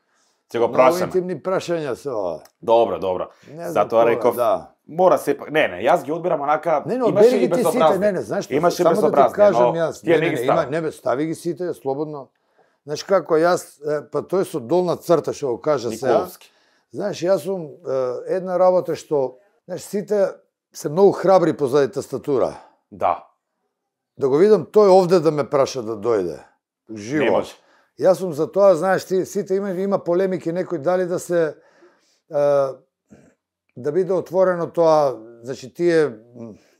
Ќе го прашаме. Многу интимни прашања се ова. Добро, добро. Затоа реков, да. мора се, Не, не, јас ги одбирам онака, не, не, имаше и безобразни. Не, не, знаеш, што, имаше само да ти кажам јас, не, не, не, има, не, бе, стави ги сите, слободно. Знаеш како јас, па тој со долна црта што го кажа се. Знаеш, јас сум една работа што, знаеш, сите се многу храбри позади тастатура. Да. Да го видам тој овде да ме праша да дојде. Живо. Не може. Јас сум за тоа, знаеш, ти, сите има, има полемики некои дали да се е, да биде отворено тоа, значи тие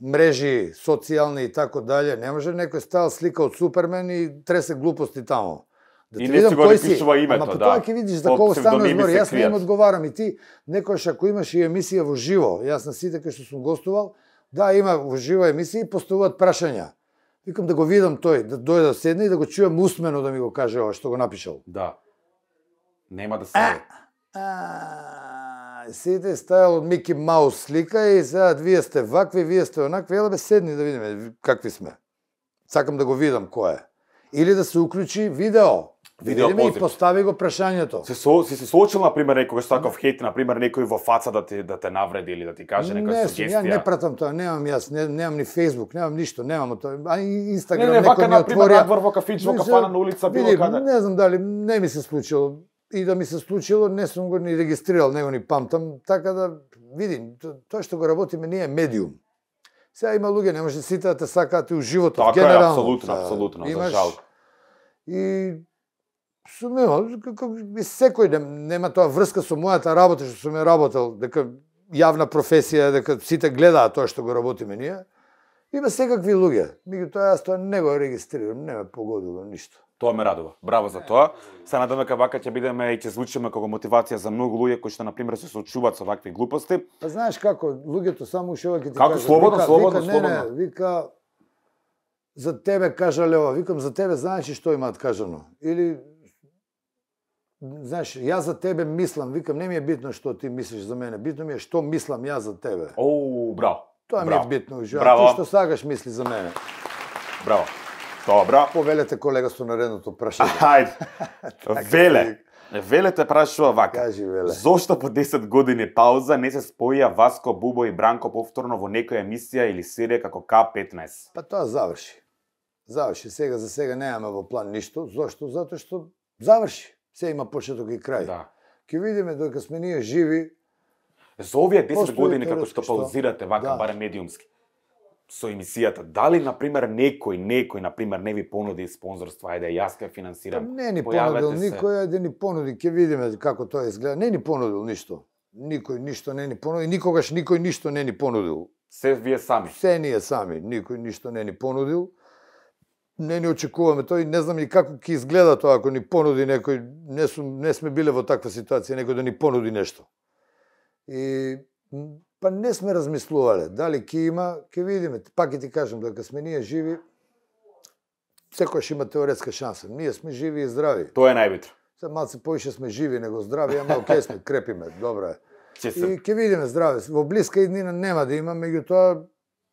мрежи социјални и тако дале, не може некој стал слика од Супермен и тресе глупости таму. Да и не видам кој си. Името, Ама по па да. тоа ќе видиш за кого станува збор. Јас не им одговарам и ти некојаш ако имаш и емисија во живо, јас на сите кои што сум гостувал, да има во живо емисии постуваат прашања викам да го видам тој, да дојде да седне и да го чујам усмено да ми го каже ова што го напишал. Да. Нема да се. Сите стајал од Мики Маус слика и сега вие сте вакви, вие сте онакви, еле седни да видиме какви сме. Сакам да го видам кој е. Или да се уклучи видео видео Видиме позив. и постави го прашањето. Се со, си се соочил на пример некогаш таков хейт, на пример некој во фаца да ти да те навреди или да ти каже некоја не, сугестија. Не, не пратам тоа, немам јас, не, немам ни Facebook, немам ништо, немам тоа. А и Инстаграм не, не, некој ми отвори. Не, во кафич, во кафана на улица било каде. Не знам дали не ми се случило и да ми се случило, не сум го ни регистрирал, него ни памтам, така да види, тоа што го работиме не е медиум. Сега има луѓе, не може сите да те сакаат и у животот, така генерално. Така е, апсолутно, апсолутно, да, за жал. И сум имал, како секој ден нема тоа врска со мојата работа што сум ја работел, дека јавна професија, дека сите гледаат тоа што го работиме ние. Има секакви луѓе. Меѓутоа јас тоа не го регистрирам, не ме погодило ништо. Тоа ме радува. Браво за тоа. Се надевам дека вака ќе бидеме и ќе звучиме како мотивација за многу луѓе кои што на пример се соочуваат со вакви глупости. Па знаеш како луѓето само уште ќе ти Како слободно, вика, слободно, вика, слободно. Не, не, вика за тебе кажале ова, викам за тебе знаеш што имаат кажано. Или знаеш, ја за тебе мислам, викам, не ми е битно што ти мислиш за мене, битно ми е што мислам ја за тебе. Оу, браво. Тоа ми е битно, а ти што сагаш мисли за мене. Браво. Добро. Повелете колега со наредното прашање. Хајде. Така веле. Веле те прашува вака. Кажи, Веле. Зошто по 10 години пауза не се споја Васко Бубо и Бранко повторно во некоја емисија или серија како К15? Па тоа заврши. Заврши. Сега за сега немаме во план ништо. Зошто? Затоа што заврши се има почеток и крај. Да. Ке видиме додека сме ние живи. За овие 10 години како што паузирате вака да. барем медиумски со емисијата, дали на пример некој, некој на пример не ви понуди спонзорство, ајде јас ќе финансирам. не ни понудил се... никој, ајде ни понуди, ќе видиме како тоа изгледа. Не ни понудил ништо. Никој ништо не ни понуди, никогаш никој ништо не ни понудил. Се вие сами. Се ние сами, никој ништо не ни понудил не ни очекуваме тоа и не знам и како ќе изгледа тоа ако ни понуди некој, не, сум, не сме биле во таква ситуација, некој да ни понуди нешто. И па не сме размислувале, дали ќе има, ќе видиме. Пак ќе ти кажам, дека сме ние живи, секојаш има теоретска шанса. Ние сме живи и здрави. Тоа е најбитно. Се малце поише сме живи него здрави, ама ок сме, крепиме, добро е. Се... И ќе видиме здраве. Во блиска иднина нема да има, меѓутоа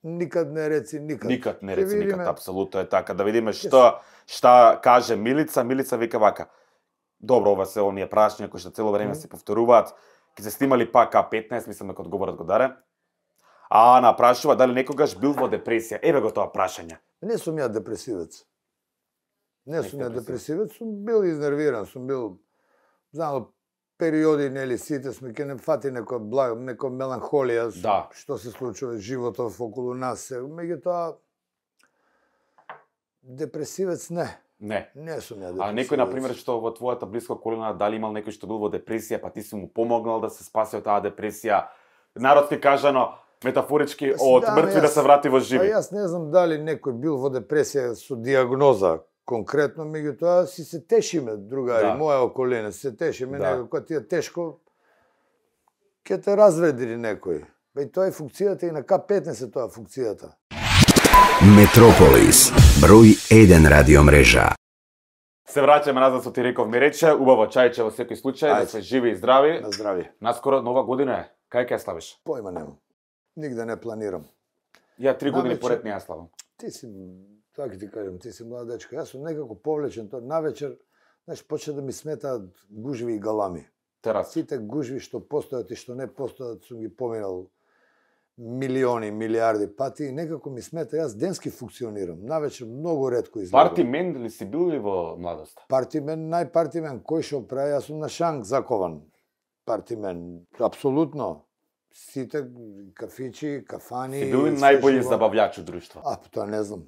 никад не реци никад. Никад не реци видиме... никад, апсолутно е така. Да видиме што шта каже Милица, Милица вика вака. Добро, ова се оние прашања кои што цело време mm -hmm. се повторуваат. Ке се снимали пак А15, мислам дека одговорот го даре. А Ана прашува дали некогаш бил во депресија. Еве го тоа прашање. Не сум ја депресивец. Не сум ја депресивец, сум бил изнервиран, сум бил знал периоди, нели, сите сме ке не фати некоја благ некоја меланхолија да. што се случува животот околу нас. тоа депресивец не. Не. Не сум ја депресивец. А некој, например, што во твојата блиска колина, дали имал некој што бил во депресија, па ти си му помогнал да се спаси од таа депресија? Народски кажано, метафорички, па од да, мртви јас, да се врати во живи. Па јас не знам дали некој бил во депресија со диагноза конкретно, меѓутоа си се тешиме, другари, да. моја околина, се тешиме да. некако, ти е тешко, ќе те разведри некој. Бе, тоа е функцијата и на К-15 е тоа функцијата. Метрополис, број 1 радиомрежа. Се враќаме назад со Тириков реков ми рече, убаво чајче во секој случај, да Ајде. да се живи и здрави. На здрави. Наскоро нова година е. Кај ќе славиш? Појма немам. Нигде не планирам. Ја три години Намече... поред не ја славам. Ти си Тоа така ќе ти кажам, ти си дечко. Јас сум некако повлечен тоа. Навечер, знаеш, почна да ми сметаат гужви и галами. Терас. Сите гужви што постојат и што не постојат, сум ги поминал милиони, милиарди пати и некако ми смета јас денски функционирам. Навечер многу ретко излегам. Партимен ли си бил ли во младоста? Партимен, најпартимен кој што прави, јас сум на шанг закован. Партимен, апсолутно. Сите кафичи, кафани. Си бил најбољи забављач во друштво. А, тоа не знам.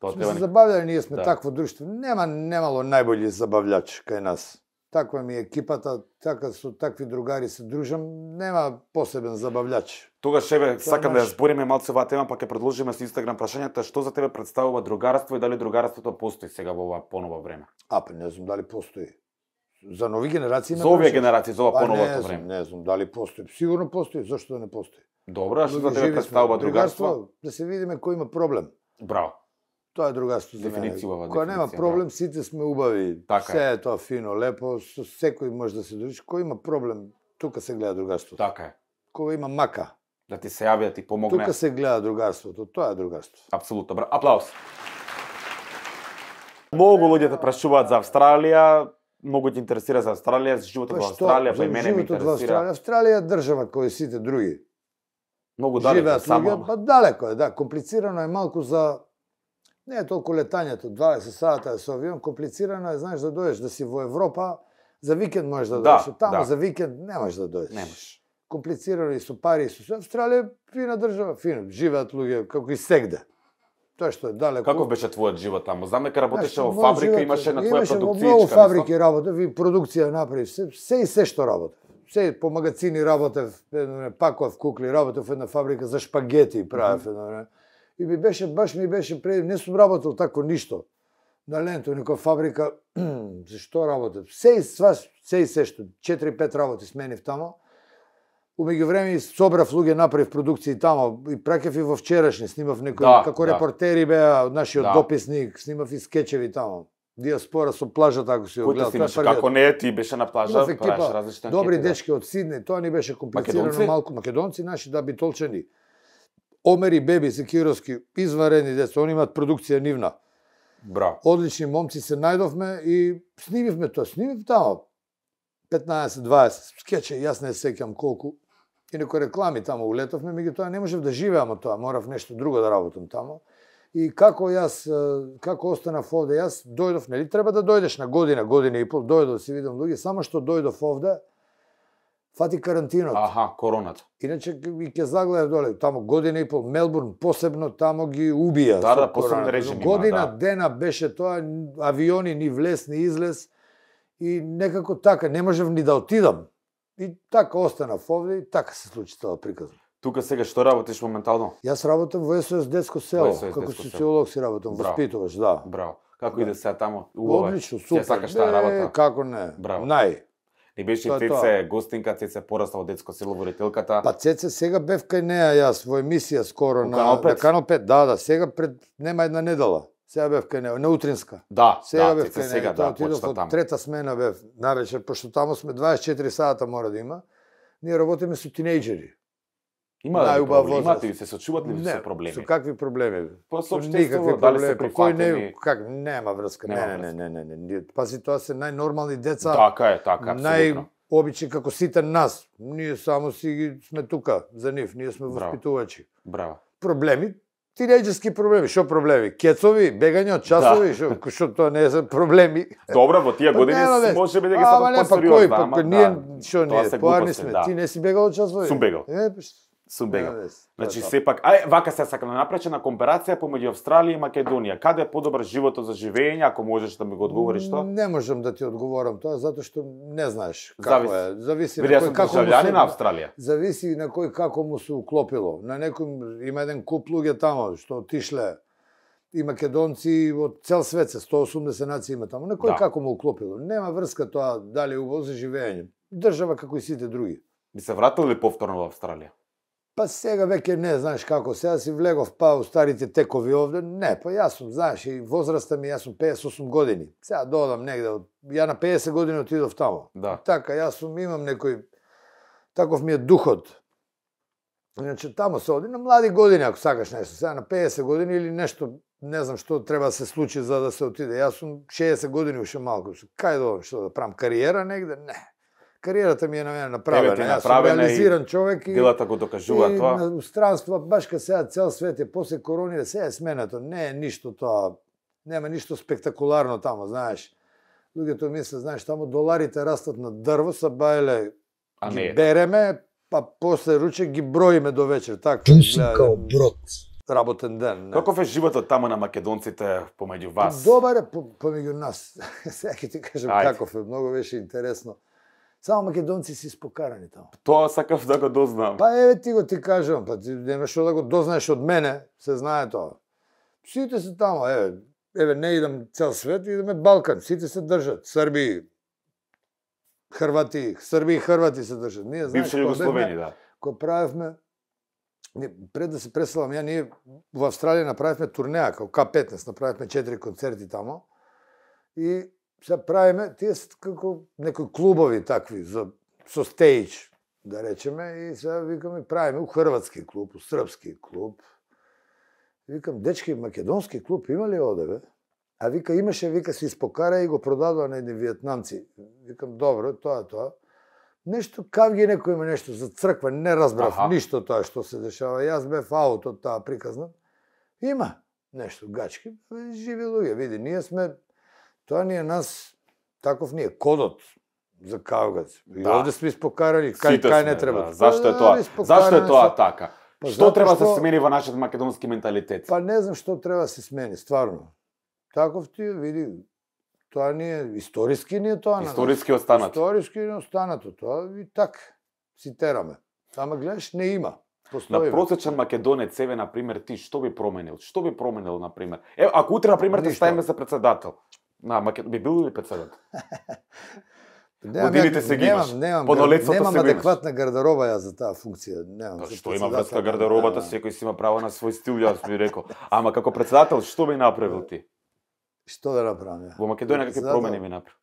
Тоа треба. Се забавляле, ние сме да. такво друштво. Нема немало најбојли забављач кај нас. Таква ми е екипата, така со такви другари се дружам, нема посебен забављач. Тогаш еве сакам наш... да ја збориме малку оваа тема, па ќе продолжиме со Инстаграм прашањата, што за тебе представува другарство и дали другарството постои сега во ова поново време? А, па не знам дали постои. За нови генерации За овие генерации, за ова па, поновото време. Не знам дали постои. Сигурно постои, зашто да не постои? Добро, а што за тебе представува другарство? Да се видиме кој има проблем. Браво. Тоа е друга студија. Дефиниција убава. нема да. проблем, да. сите сме убави. Така Се е тоа фино, лепо, со секој може да се дружи. Кој има проблем, тука се гледа другарството. Така е. Кога има мака. Да ти се јави, да ти помогне. Тука се гледа другарството, тоа е другарство. Апсолутно, бра. Аплауз. Многу луѓето прашуваат за Австралија, многу ти интересира за Австралија, за животот па во Австралија, па и мене ме интересира. Австралија, Австралија е држава кој сите други. Многу далеко само. па далеко е, да, комплицирано е малку за Не е толку летањето, 20 сата е со авион, комплицирано е, знаеш, да дојдеш да си во Европа, за викенд можеш да, да таму да. за викенд не можеш да дојдеш. Не можеш. Комплицирано и со пари и со се. Австралија е фина држава, фина, живеат луѓе како и сегде. Тоа што е далеко. Како беше твојот живот таму? Знам дека работеше значи, во фабрика, живот, имаше на твоја продукција. Имаше во фабрики работев и продукција направив, се, се и се што работев. Се по магазини работев, пакував кукли, работев една фабрика за шпагети правев едно време. Mm -hmm и ми беше, баш ми беше пред, не сум работел тако ништо на ленто, некоја фабрика, за што работа Се и сва, се и се што, 4-5 работи сменив тамо. Умеѓу време собрав луѓе, направив продукции тамо и пракев и во вчерашни, снимав некои да, како да. репортери беа, нашиот да. дописник, снимав и скечеви тамо. Диаспора со плажата, ако си ја гледал. Кој како не, ти беше на плажа, праш, различни анкети. Добри да. дечки од Сиднеј, тоа не беше комплицирано Македонци? малку. Македонци наши, да, би толчени Омер и Беби се кировски изварени деца, они имаат продукција нивна. Браво. Одлични момци се најдовме и снимивме тоа, снимив тамо 15-20 скече, јас не сеќам колку и некои реклами тамо улетовме, меѓутоа не можев да живеам од тоа, морав нешто друго да работам тамо. И како јас, како останав овде, јас дојдов, нели треба да дојдеш на година, година и пол, дојдов, да си видам луѓе, само што дојдов овде, фати карантинот. Аха, короната. Иначе ви ќе загледа доле, таму година и пол Мелбурн посебно таму ги убија. Да, да, посебно режим Година да. дена беше тоа, авиони ни влез ни излез и некако така не можев ни да отидам. И така останав овде и така се случи тоа приказна. Тука сега што работиш моментално? Јас работам во СОС детско село, СОС како социолог си работам, Браво. воспитуваш, да. Браво. Како да. иде сега тамо? Одлично, супер. Сега сакаш таа работа? Како не? Браво. Нај не беше тоа, Цеце тоа. гостинка, Цеце порасна во детско село во Ретелката. Па Цеце сега бев кај неа јас во емисија скоро на, на, на Канал 5. Да, да, сега пред нема една недела. Сега бев кај неа, неутринска. Да, сега да, бев кај сега, да, да, од трета смена бев навечер, пошто таму сме 24 сата мора да има. Ние работиме со тинејџери. Има најубава возраст. Имате ли се сочуват ли не, со проблеми? Со какви проблеми? Па со никакви проблеми. Дали па Кој не, как нема врска, нема не, не, не, не, не, не. Пази тоа се најнормални деца. Така е, така, нај обичи како сите нас. Ние само си сме тука за нив, ние сме воспитувачи. Браво. Проблеми тинејџерски проблеми. Што проблеми? Кецови, бегање од да. часови, да. што тоа не е проблеми. Добро, во тие па години да па, може би дека се посериозно, ама. Па кој, па, па, што па, поарни сме. Да. Ти не си бегал од часови? Сум бегал. па, сум бега. Да, значи да, сепак, ај вака се сакам да направам на комперација помеѓу Австралија и Македонија. Каде е подобар животот за живење, ако можеш да ми го одговориш тоа? Не можам да ти одговорам тоа затоа што не знаеш како Завис... е. Зависи Бери, на кој како му се на Австралија. Зависи на кој како му се уклопило. На некој има еден куп луѓе тамо што отишле и македонци од цел свет се 180 нации има таму. На кој да. како му уклопило. Нема врска тоа дали убаво за живење. Држава како и сите други. Би се вратил ли повторно во Австралија? Па сега веќе не, знаеш како, се, си влегов па у старите текови овде, не, па јас сум, знаеш, и возраста ми, јас сум 58 години. Сега додам негде, од... ја на 50 години отидов таму. Да. Така, јас сум, имам некој, таков ми е духот. значи таму се оди на млади години, ако сакаш нешто, сега на 50 години или нешто, не знам што треба да се случи за да се отиде. Јас сум 60 години уште малку, кај да што да правам кариера негде, не кариерата ми е на мене направена. Тебе направена Јас реализиран и човек и делата го докажува и, тоа. И странство баш ка сега цел свет е после корони да се е сменето, не е ништо тоа. Нема ништо спектакуларно таму, знаеш. Луѓето мисле, знаеш, таму доларите растат на дрво, са бајле а ги не. Така. береме, па после руче ги броиме до вечер, така. си као брод работен ден. Не? Каков е животот таму на македонците помеѓу вас? Добар е помеѓу нас. Сега ќе ти кажам Ајде. каков е, многу беше интересно. Само македонци си спокарани тоа. Тоа сакав да го дознам. Па еве ти го ти кажам, па ти немаш што да го дознаеш од мене, се знае тоа. Сите се тамо, еве, еве не идам цел свет, идеме Балкан, сите се држат, Срби, Хрвати, Срби и Хрвати се држат. Ние знаеш, бивши Југословени, да. Ко правевме пред да се преселам ја ние во Австралија направивме турнеја како К15, направивме четири концерти тамо. И се правиме, тие се како некои клубови такви за со стејч, да речеме, и се викаме правиме у хрватски клуб, у српски клуб. Викам, дечки, македонски клуб има ли овде, бе? А вика, имаше, вика, се испокара и го продадува на едни виетнамци. Викам, добро, тоа, тоа. Нешто, кавги некој има нешто за црква, не разбрав Аха. ништо тоа што се дешава. Јас бев аут од таа приказна. Има нешто, гачки, живи луѓе, види, ние сме Тоа ни е нас, таков ни е кодот за Кавгаз. И да. овде сме испокарани, кај, кај не треба. Да. Зашто е да, тоа? Да, да, Зашто е тоа така? Па, што треба што... се смени во нашиот македонски менталитет? Па не знам што треба се смени, стварно. Таков ти види, тоа не е историски не е тоа. Историски не, останато. Историски не останато, тоа и так си тераме. Ама гледаш не има. Постои. На просечен македонец еве на пример ти што би променил? Што би променил на пример? Е, ако утре на пример те ставиме за председател. На Македонија би бил ли председат? Годините се ги имаш. Немам, немам, немам адекватна гардероба ја за таа функција. Немам. Па, што има врска гардеробата, да, секој си има право на свој стил, јас ми рекол. Ама како председател, што би направил ти? Што да направам ја? Во Македонија какви промени ми направил?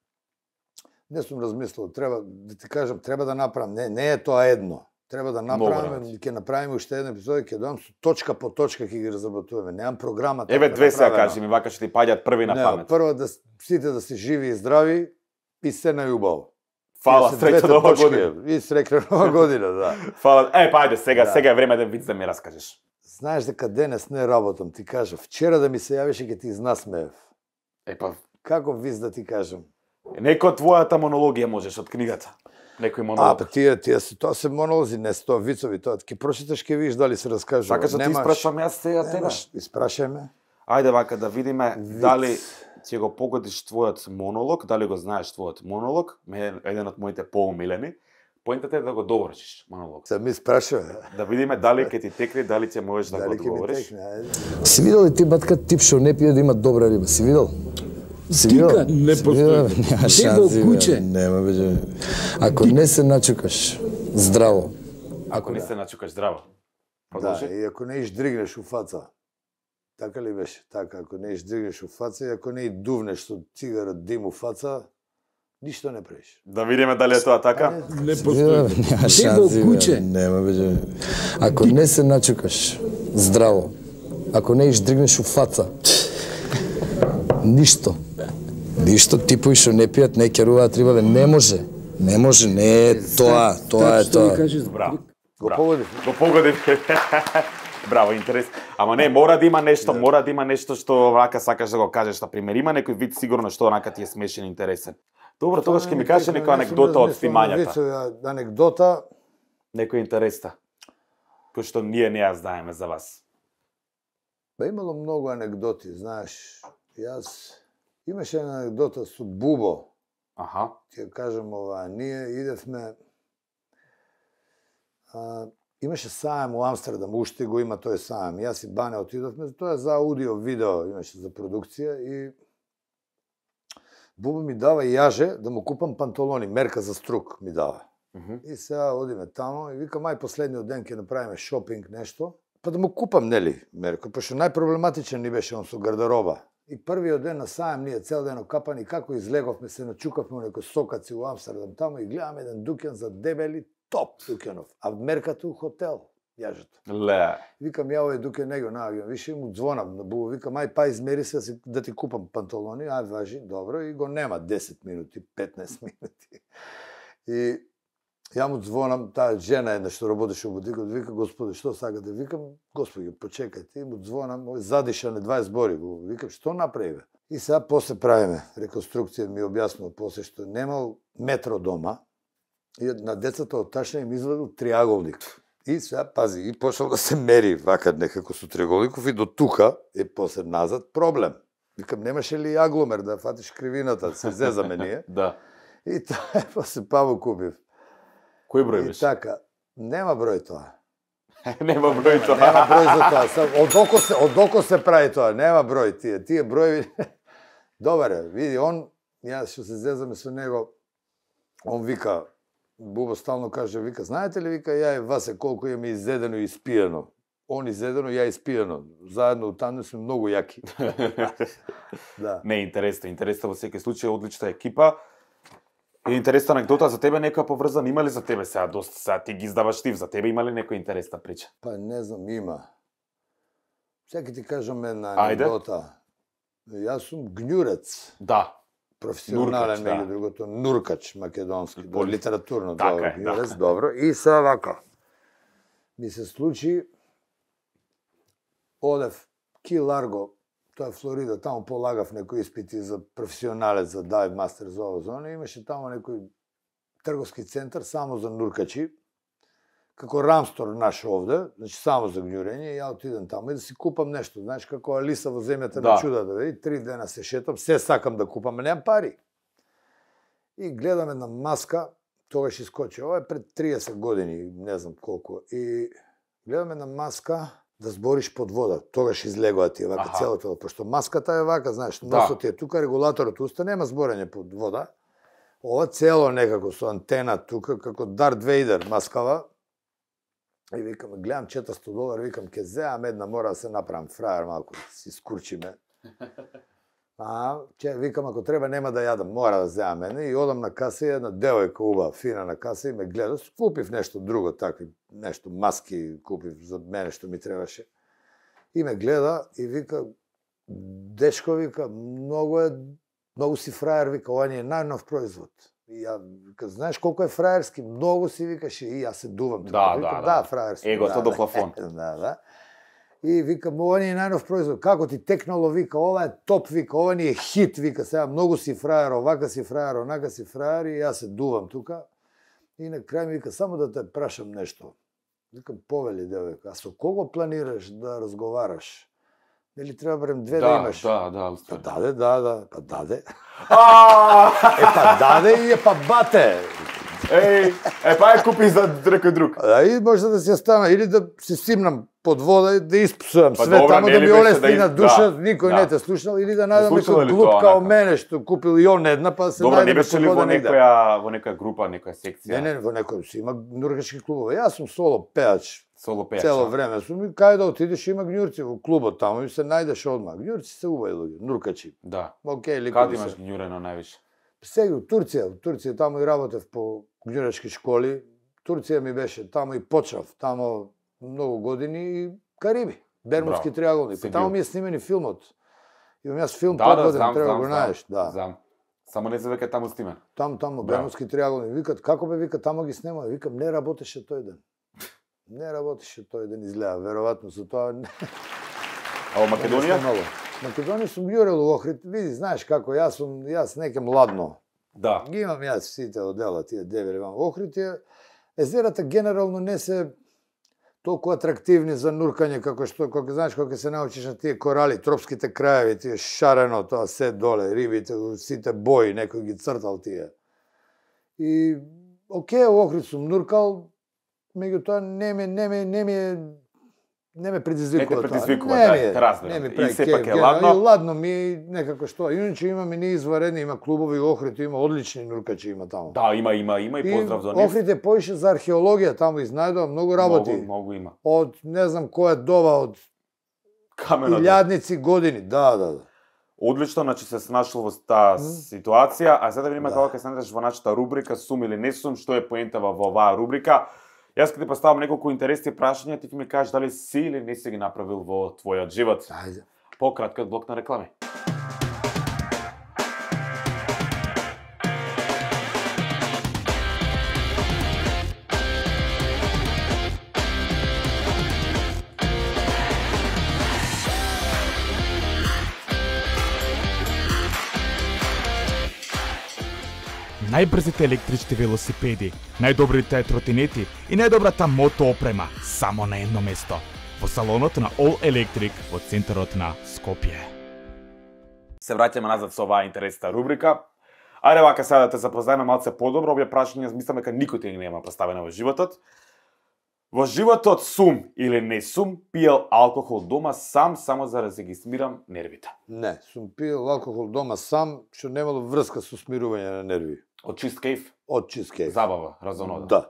Не сум размислил, треба да ти кажам, треба да направам. Не, не е тоа едно. Треба да направиме, ќе направиме уште еден епизод, ќе дојам со точка по точка ќе ги разработуваме. Немам програма. Еве така две сега кажи ми, вака ќе ти паѓаат први на Не, памет. Прво да сите да се живи и здрави и се љубов. Фала, среќа нова година. И среќа нова година, да. Фала. Е, па ајде сега, да. сега е време да вид да ми раскажеш. Знаеш дека денес не работам, ти кажа. Вчера да ми се и ќе ти изнасмеев. Е, па... Како виз да ти кажам? Некоја твојата монологија можеш од книгата некој монолог. А, па тие, тие се, тоа се монолози, не се тоа вицови, тоа ќе прочиташ ќе видиш дали се раскажува. Така што да ти испрашам јас ја тебе. Испрашај ме. Ајде вака да видиме Виц. дали ќе го погодиш твојот монолог, дали го знаеш твојот монолог, ме еден од моите поумилени. Поентата е да го довршиш монолог. Се ми спрашува. Да видиме дали ќе ти текне, дали ќе можеш да дали го договориш. Си видел ли ти батка тип што не пие да има добра риба? Си видел? Стика не постои. Нема шанси. куче. Нема беже. Ако не се начукаш здраво. Ако не се начукаш здраво. Продолжи. Да, и ако не дригнеш у фаца. Така ли беше? Така, ако не дригнеш у фаца и ако не дувнеш со цигара дим у фаца, ништо не преш. Да видиме дали е тоа така? Не, постои. Нема шанси. Куче. Нема беже. Ако не се начукаш здраво. Ако не дригнеш у фаца ништо. Ништо типови што не пијат, не керуваат рибале, не може. Не може, не е тоа, тоа е тоа. Браво. Го погодив. Го погодив. Браво, интерес. Ама не, мора да има нешто, мора да има нешто што вака сакаш да го кажеш, на пример, има некој вид сигурно што онака ти е смешен интересен. Добро, тогаш ќе ми кажеш така, некоја анекдота да од снимањата. Да анекдота некој интереса кој што ние не ја знаеме за вас. Па имало многу анекдоти, знаеш. Јас имаше една анекдота со Бубо. Аха. Ти ја кажам ова, ние идевме а, имаше саем у Амстердам, уште го има тој саем. Јас и Бане отидовме, тоа е за аудио, видео имаше за продукција и Бубо ми дава јаже да му купам панталони, мерка за струк ми дава. Mm -hmm. И сега одиме таму и вика, мај последниот ден ќе направиме шопинг нешто, па да му купам, нели, мерка, пошто најпроблематичен ни беше он со гардероба. И првиот ден на сајам ние цел ден окапани, како излеговме се начукавме во некој сокаци во Амстердам таму и гледаме еден дукен за дебели топ дукенов, а меркату хотел јажето. Ле. Викам ја овој дукен него на авион, више му звонам на Бубо, викам ај па измери се да, да ти купам панталони, ај важи, добро и го нема 10 минути, 15 минути. И Ја му звонам, таа жена една што работеше во бутикот, вика, господи, што сакате? Да викам, господи, почекајте. И му звонам, ој задишан е 20 бори го. Викам, што направи? И сега после правиме реконструкција, ми објаснува после што немал метро дома, и на децата од Ташна им извадил триаголник. И сега, пази, и почнал да се мери вака некако со триаголников и до тука е после назад проблем. Викам, немаше ли агломер да фатиш кривината, да се зезаме ние. да. И тоа е после Паво Кубив. Кој број беше? Така, нема број тоа. нема број тоа. Нема број за тоа. од око се, од око се прави тоа. Нема број тие. Тие бројеви... Добре, види, он, Ја што се зезаме со него, он вика, Бубо стално каже, вика, знаете ли, вика, ја и Васе колку имаме изедено и испијано. Он изедено, ја испијано. Заедно у тандем сме многу јаки. да. Не, интересно, интересно во секој случај, одлична екипа. Е интересна анекдота за тебе некоја поврзана има ли за тебе сега доста сега ти ги издаваш тив за тебе има ли некоја интересна прича? Па не знам, има. Чекај ти кажам една анекдота. Јас сум гњурец. Да. Професионален да. меѓу да. другото нуркач македонски, Бо, да, литературно така добро. Е, гњурец, да. Така добро. И се вака. Ми се случи одев ки ларго е Флорида, таму полагав некои испити за професионалец, за дайв мастер за ова, зона, имаше таму некој трговски центар само за нуркачи, како рамстор наш овде, значи само за гњурење, ја отидам таму и да си купам нешто, знаеш како Алиса во земјата да. на да види, три дена се шетам, се сакам да купам, а немам пари. И гледам една маска, тогаш искочи, ова е пред 30 години, не знам колку, и гледам една маска, да збориш под вода. Тогаш излегува ти вака целото, цело тело, пошто маската е вака, знаеш, да. носот ти е тука, регулаторот уста, нема зборење под вода. Ова цело некако со антена тука, како Дарт Вейдер маскава. И викам, гледам 400 долар, викам, ке зеам една, мора да се направам фраер малку, да си скурчиме. А, че, викам, ако треба, нема да јадам, мора да земам мене. И одам на каса една девојка уба, фина на каса и ме гледа. Купив нешто друго, такви, нешто, маски купив за мене што ми требаше. И ме гледа и вика, дечко, вика, многу е, многу си фраер, вика, ова ни е најнов производ. И ја, вика, знаеш колку е фраерски, многу си викаше и ја се дувам. Така». Да, тука. да, вика, да, да, фраерски. Егото да, да». до плафон. да, да и вика ова ни е најнов производ. Како ти текнало, вика, ова е топ, вика, ова ни е хит, вика, сега многу си фраер, овака си фраер, онака си фраер и јас се дувам тука. И на крај ми вика, само да те прашам нешто. Викам, повели, девојка, а со кого планираш да разговараш? Нели треба барем две да, да имаш? Да, да, да. Па даде, да, да, па даде. е, па даде и е па бате. Еј, е па ја купи за некој друг. Да, и може да се стана, или да се симнам под вода да испсувам па, све добра, тамо да ми олесни да на душа, да, никој да. не те слушнал или да најдам некој глуп као мене што купил и он една па се најде со ли во некоја во некоја група, некоја секција? Не, не, во некој си има норвешки клубови. Јас сум соло пеач. Соло пеач. Цело време сум и кај да отидеш има гњурци во клубот таму и се најдеш одма. Гњурци се убави луѓе, нуркачи. Да. Океј, okay, Каде имаш гњурено највише? Сега Турција, во Турција таму и работев по гњурешки школи. Турција ми беше таму и почнав, таму многу години и Кариби, Бермудски триаголник. Па таму ми е снимени филмот. Имам јас филм да, да подводен, да, знам, треба знам, го најдеш, да. Знам. Само не се дека таму снимен. Таму, таму, Бермудски триаголник. Викат, како бе, вика, таму ги снема. Викам, не работеше тој ден. Не работеше тој ден, изгледа. Веројатно со тоа... А во Македонија? Македонија сум јурел во Охрид. Види, знаеш како, јас сум, јас некем ладно. Да. Ги имам јас сите одела, тие девери вам. Охрид езерата генерално не се толку атрактивни за нуркање како што кога знаеш кога се научиш на тие корали, тропските краеви, тие шарено тоа се доле, рибите, сите бои некој ги цртал тие. И оке, Охрид сум нуркал, меѓутоа не ме не ме не ме не ме предизвикува тоа. Не те предизвикува, не, да, разбирам. Не ми предизвикува. сепак е ладно. И ладно ми некако што. Иначе имаме ние изваредни, има клубови во Охрид, има одлични нуркачи има таму. Да, има, има, има и поздрав за нив. Охрид е поише за археологија, таму изнајдува многу работи. Многу, многу има. Од не знам која доба, од камена. Да. Илјадници години, да, да, да. Одлично, значи се снашол во таа mm. ситуација, а сега да видиме да. како ќе се најдеш во нашата рубрика сум или не сум, што е поентава во оваа рубрика. Јас ќе ти поставам неколку интересни прашања, ти ќе ми кажеш дали си или не си ги направил во твојот живот. Ајде. Пократкот блок на реклами. најбрзите електрични велосипеди, најдобрите тротинети и најдобрата мото опрема само на едно место во салонот на All Electric во центарот на Скопје. Се враќаме назад со оваа интересна рубрика. Ајде вака сега да те запознаеме малце подобро, овие прашања мислам дека никој ти не нема представено во животот. Во животот сум или не сум пиел алкохол дома сам само за да регистрирам нервите? Не, сум пиел алкохол дома сам, што немало врска со смирување на нерви. Од чист кејф? Од чист кејф. Забава, разонода? Да.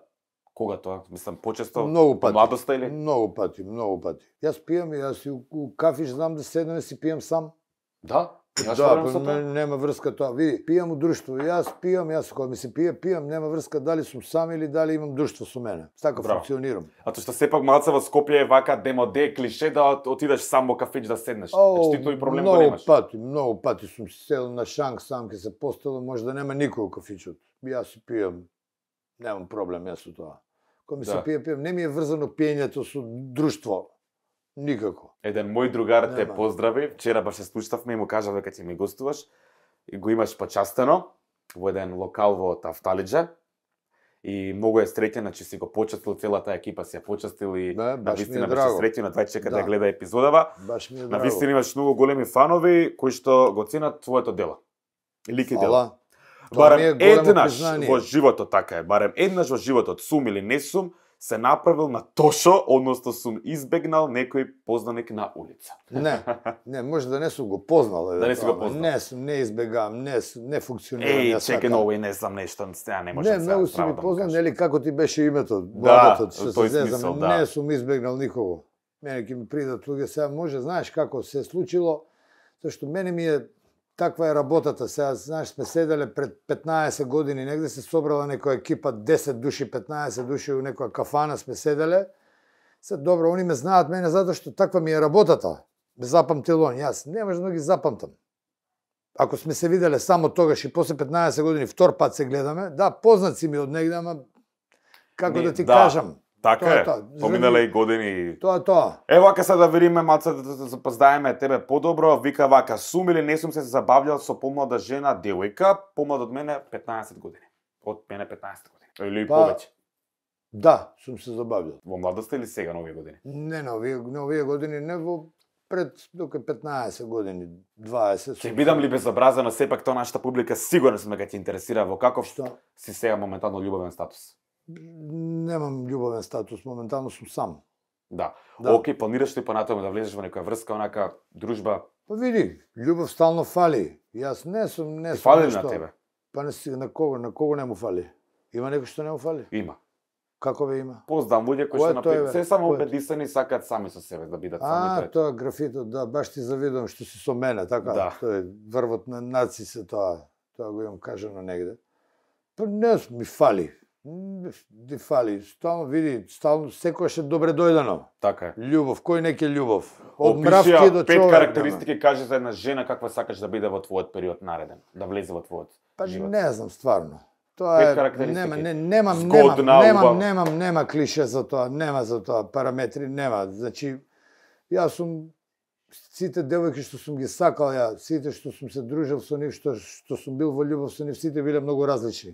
Кога тоа? Мислам, почесто? Многу пати. Младоста или? Многу пати, многу пати. Јас пијам, јас и у, у кафиш знам да седнем и да си пијам сам. Да? да, па со нема врска тоа. Види, пијам у друштво. Јас пијам, јас кога ми се пие, пијам, нема врска дали сум сам или дали имам друштво со мене. Така Браво. функционирам. А тоа што сепак малце во Скопје е вака демоде, клише да отидеш сам во кафеч да седнеш. О, значи ти тој проблем го немаш. Многу пати, многу пати сум сел на шанг сам ке се постелам, може да нема никој во кафичот. Јас си пијам. Немам проблем јас со тоа. Кога ми да. се пие, пијам. Не ми е врзано пиењето со друштво Никако. Еден мој другар Нема. те поздрави, вчера баш се слушавме и му кажав дека ќе ми гостуваш. И го имаш почастено во еден локал во Тафталиджа. И многу е среќен, значи си го почестил целата екипа, си ја почестил и да, на вистина беше среќен, на чека да. да гледа епизодава. Баш ми е на вистина имаш многу големи фанови кои што го ценат твоето дело. Лик и дело. Барем еднаш признание. во животот така е, барем еднаш во животот, сум или не сум, се направил на тошо, односно сум избегнал некој познаник на улица. Не, не, може да не сум го познал. Да, да не си го познал. Не, сум, не избегам, не, не функционирам. Еј, чекај на овој, не знам нешто, не, не можам Не, многу си ми познал, да нели како ти беше името, благото, да, што се зезам, да. не сум избегнал никого. Мене ќе ми придат луѓе, сега може, знаеш како се случило, што мене ми е таква е работата. Сега, знаеш, сме седеле пред 15 години, негде се собрала некоја екипа, 10 души, 15 души у некоја кафана сме седеле. Се добро, они ме знаат мене затоа што таква ми е работата. Ме запамтил он, јас не можам да ги запамтам. Ако сме се виделе само тогаш и после 15 години втор пат се гледаме, да, познат си ми од негде, ама како не, да ти да. кажам. Така тоа, е, тоа. поминале и години. Тоа, тоа. Ева вака се да вериме, маца, да се да, да запоздаеме тебе подобро, вика вака, сум или не сум се забавлял со помлада жена, девојка, помлад од мене 15 години. Од мене 15 години. Или па, повеќе. Да, сум се забавлял. Во младоста или сега на овие години? Не, на овие, години, не во пред дока 15 години, 20. Ќе бидам ли безобразен, сепак тоа нашата публика сигурно се ќе ќе интересира во каков што си сега моментално љубовен статус немам љубовен статус, моментално сум сам. Да. да. Океј, планираш ли понатаму да влезеш во некоја врска, онака дружба? Па види, љубов стално фали. Јас не сум, не сум фали нешто. на тебе? Па не си, на кого, на кого не му фали? Има некој што не му фали? Има. Како ве има? Познам луѓе кои што на се само убедисани сакаат сами со себе да бидат сами. А, тоа графито, да, баш ти завидувам што си со мене, така. Да. Тоа е врвот на наци се тоа. Тоа го имам кажано негде. Па не ми фали Ти фали, стално види, стално секогаш е добре дојдено. Така е. Љубов, кој не ке љубов? Од до човек. Пет карактеристики каже за една жена каква сакаш да биде во твојот период нареден, да влезе во твојот па, живот. не знам стварно. Тоа е нема не, немам Згодна, немам, немам, немам нема клише за тоа, нема за тоа, параметри нема. Значи јас сум сите девојки што сум ги сакал ја, сите што сум се дружил со нив, што што сум бил во љубов со нив, сите биле многу различни.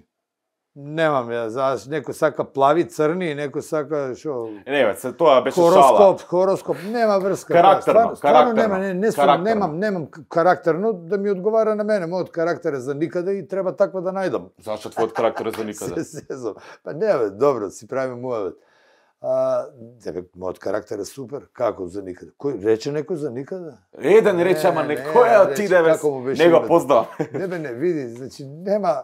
Немам ја, знаеш, некој сака плави, црни, и некој сака што. Не, бе, се тоа беше хороскоп, шала. Хороскоп, нема врска. Карактерно, Ствар, карактерно. Нема, не, не сум, немам, немам карактерно да ми одговара на мене. Мојот карактер е за никаде и треба таква да најдам. Зашто твојот карактер е за никаде? се, се, се, па не, бе, добро, си прави муавет. А, тебе, мојот карактер е супер, како за никаде? Кој рече некој за никаде? Еден рече, ама не, некој не, отиде, него познава. Не, бе, не, види, значи нема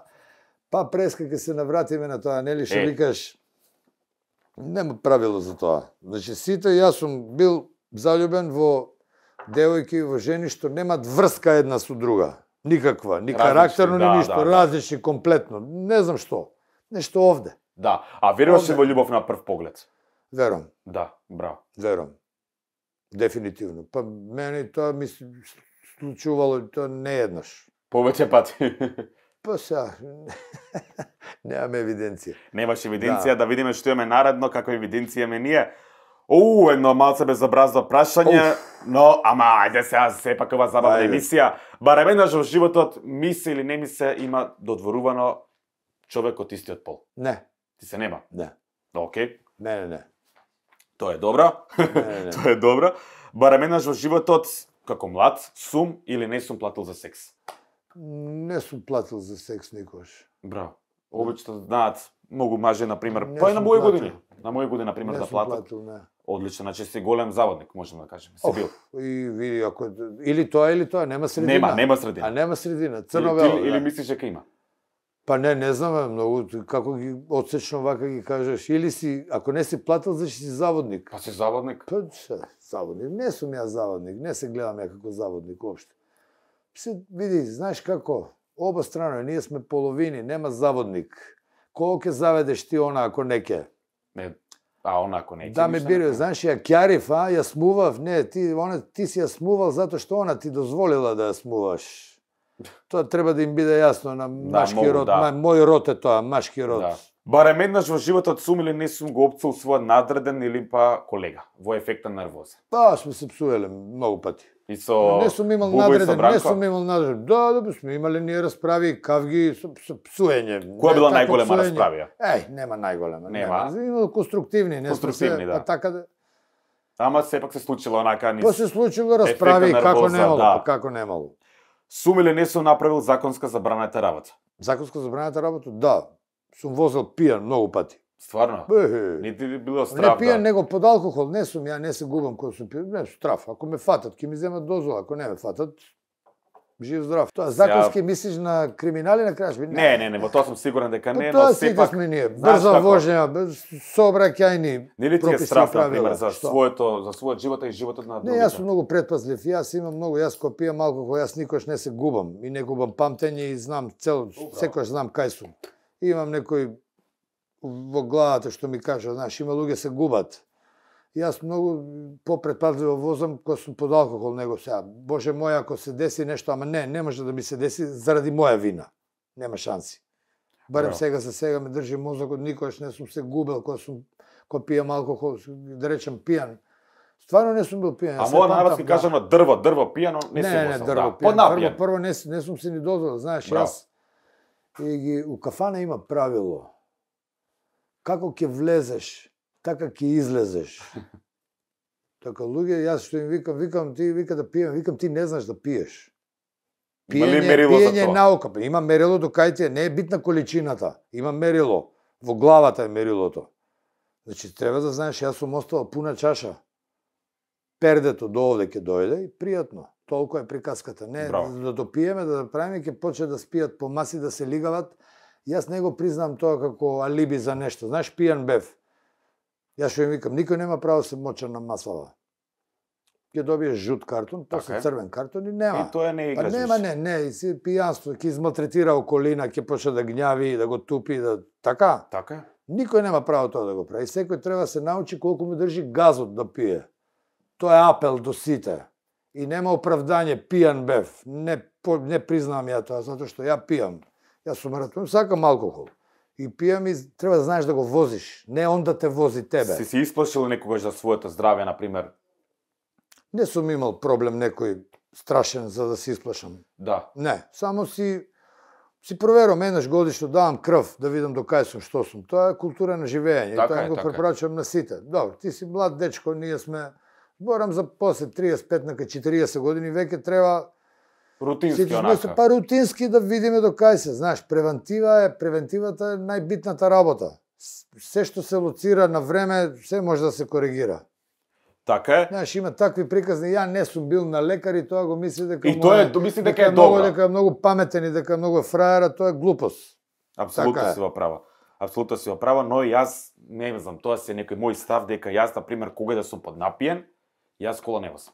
Па преска ке се навратиме на тоа, нели што викаш? Нема правило за тоа. Значи сите јас сум бил заљубен во девојки и во жени што немаат врска една со друга. Никаква, ни карактерно, ни да, ништо, да, да. различни комплетно. Не знам што. Нешто овде. Да, а веруваш ли во љубов на прв поглед? Верувам. Да, браво. Верувам. Дефинитивно. Па мене тоа ми се случувало тоа не еднаш. Повеќе пати. Па сега, немаме евиденција. Немаш да. евиденција, да. да видиме што имаме наредно, како евиденција ме ние. Уу, едно малце безобразно прашање, но ама ајде се сепак ова забавна емисија. Барем еднаш во животот ми се или не ми се има додворувано човекот истиот пол. Не. Ти се нема? Не. Да, окей. Не, не, не. Тоа е добро. Тоа е добро. Барем еднаш во животот како млад сум или не сум платил за секс не сум платил за секс никош. Браво. Обично да знаат многу мажи на пример, па и на мои години. На мои години на пример да платат. Платил, не. Одлично, значи си голем заводник, можеме да кажеме. Си бил. И види ако или тоа или тоа, нема средина. Нема, нема средина. А нема средина, црно бело. Или, или, да. мислиш дека има? Па не, не знам многу како ги отсечно вака ги кажеш или си ако не си платил значи си заводник. Па си заводник. Па заводник, не сум ја заводник, не се гледам ја како заводник уопште се види, знаеш како, оба страна, ние сме половини, нема заводник. Колку ќе заведеш ти она ако не ке? Не, а она ако не ке? Да ме бири, знаеш, ја кјариф, а, ја смував, не, ти, она, ти си ја смувал затоа што она ти дозволила да ја смуваш. Тоа треба да им биде јасно на да, машки да, род, да. мој род е тоа, машки род. Да. Барем еднаш во животот сум или не сум го опцал својот надреден или па колега, во ефекта нервоза. Да, сме се псуеле многу пати и со Не сум имал надреден, не сум имал надреден. Да, да, сме имале ние расправи кавги со, со псуење. Која била така најголема псуење? расправија? Еј, нема најголема. Нема. нема. Имал конструктивни, не конструктивни, се, да. Па така да- Ама сепак се случило онака низ. Па се случило расправи нервоза, како немало, да. Па како немало. Сум или не сум направил законска забраната работа? Законска забраната работа? Да. Сум возел пијан многу пати. Стварно? Бе, не ти ли било страв? Не пијам да? него под алкохол, не сум, ја не се губам кога сум пијам, не страф. Ако ме фатат, ќе ми земат дозола, ако не ме фатат, жив здрав. Тоа законски ја... мислиш на криминали на краш? Не, не, не, во тоа сум сигурен дека па не, но сепак. Тоа сме ние. Брза вожња, сообраќајни. Нели ти е страв на пример за своето, за својот живот и животот на другите? Не, јас сум многу предпазлив Јас имам многу, јас кога пијам алкохол, јас никош не се губам и не губам памтење и знам цел, секој знам кај сум. И имам некој во главата што ми кажа, знаеш, има луѓе се губат. јас многу попредпазливо возам кога сум под алкохол него сега. Боже мој, ако се деси нешто, ама не, не може да ми се деси заради моја вина. Нема шанси. Барем Браво. сега за сега ме држи мозокот, никогаш не сум се губел кога сум кога пијам алкохол, да речам пијан. Стварно не сум бил пијан. А моја народ ми кажа да. дрво, дрво пијано, не, не сум Не, не, дрво да. пијан. Прво, прво не, не сум се ни дозволил, знаеш, Браво. јас и ги у кафана има правило како ќе влезеш, така ќе излезеш. Така луѓе, јас што им викам, викам ти, вика да пием, викам ти не знаш да пиеш. Пиење, пиење е наука, има мерило до кај ти не е битна количината, има мерило. Во главата е мерилото. Значи треба да знаеш, јас сум оставал пуна чаша. Пердето до овде ќе дојде и пријатно. Толку е приказката. Не, Браво. да допиеме, да, да правиме, ќе почне да спијат по маси, да се лигават Јас него признам тоа како алиби за нешто. Знаеш, пијан бев. Јас што им викам, никој нема право да се мочен на маслава. Ќе добиеш жут картон, после така црвен картон и нема. И тоа не е Па нема, не, не, и си пијанство, ќе измалтретира околина, ќе почне да гњави, да го тупи, да така. Така. Никој нема право тоа да го прави. Секој треба да се научи колку му држи газот да пие. Тоа е апел до сите. И нема оправдање пијан бев. Не, не признавам ја тоа, затоа што ја пијам. Јас сум маратон, сакам алкохол. И пијам и треба да знаеш да го возиш, не он да те вози тебе. Си се исплашил некогаш за своето здравје, на пример? Не сум имал проблем некој страшен за да се исплашам. Да. Не, само си си проверам еднаш годишно давам крв да видам до кај сум, што сум. Тоа е култура на живење така и тоа го така препорачувам на сите. Добро, ти си млад дечко, ние сме борам за после 35 на 40 години веќе треба Рутински Сетиш, онака. Па рутински да видиме до кај се. Знаеш, превентива е, превентивата е најбитната работа. Се што се луцира на време, се може да се коригира. Така е. Знаеш, има такви приказни, ја не сум бил на лекар и тоа го мисли дека И тоа е, то мисли дека, дека е добро. Дека е многу паметен и дека е многу фраер, а тоа е глупост. Апсолутно така си во права. Апсолутно си во права, но јас не знам, тоа се некој мој став дека јас например, кога да сум поднапиен, јас кола не возам.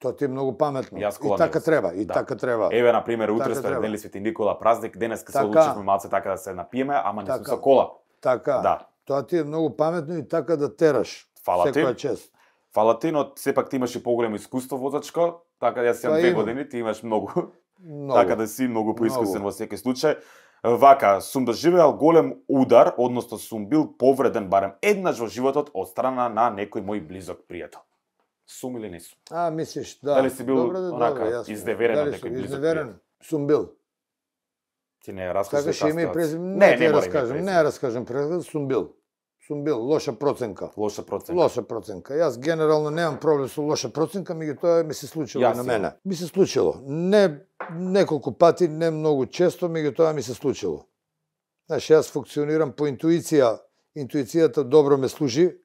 Тоа ти е многу паметно. И, и така треба, и да. така треба. Еве на пример утре така сте нели Свети Никола празник, денес така, се одлучивме малце така да се напиеме, ама не така, со кола. Така. Да. Тоа ти е многу паметно и така да тераш. Фала секоја чест. Фала ти, но сепак ти имаш и поголемо искуство возачко, така јас имам па две години, ти имаш многу. Много. Така да си многу поискусен во секој случај. Вака, сум доживеал да голем удар, односно сум бил повреден барем еднаш во животот од страна на некој мој близок пријател сум или не сум? А, мислиш, да. Дали си бил добре, да, онака, добре, изневерен Дали дека издеверен? изневерен? Сум бил. Ти не разкажеш така таа ще има Не, не, не, не да разкажем, не разкажем презиме, сум бил. Сум бил, лоша проценка. Лоша проценка. Лоша проценка. Јас генерално немам проблем со лоша проценка, меѓу тоа ми се случило Јас, на мене. Ми се случило. Не неколку пати, не многу често, меѓу тоа ми се случило. Знаеш, јас функционирам по интуиција. Интуицијата добро ме служи,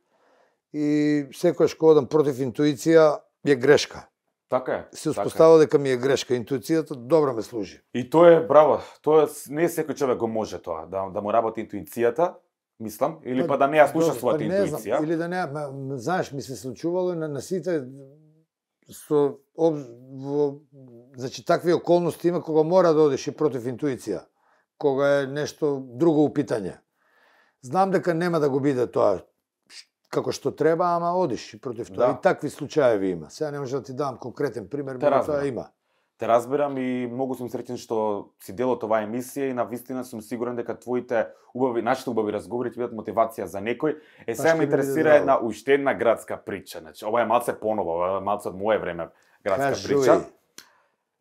и секој што одам против интуиција е грешка. Така е. Се така успоставува дека ми е грешка интуицијата, добро ме служи. И тоа е браво, тоа не секој човек го може тоа, да да му работи интуицијата, мислам, или па, па да не ја слуша својата па, интуиција. Знам, или да не, ма, знаеш, ми се случувало на, на сите со об, во, значи такви околности има кога мора да одиш и против интуиција, кога е нешто друго упитање. Знам дека нема да го биде тоа како што треба, ама одиш и против тоа. Да. И такви случаеви има. Сега не може да ти дам конкретен пример, но тоа има. Те разбирам и многу сум среќен што си дел од оваа емисија и на вистина сум сигурен дека твоите убави, нашите убави разговори ќе бидат мотивација за некој. Е па сега ме интересира една уште една градска прича. Значи, ова е малце понова, ова е малце од мое време градска Кажуј. прича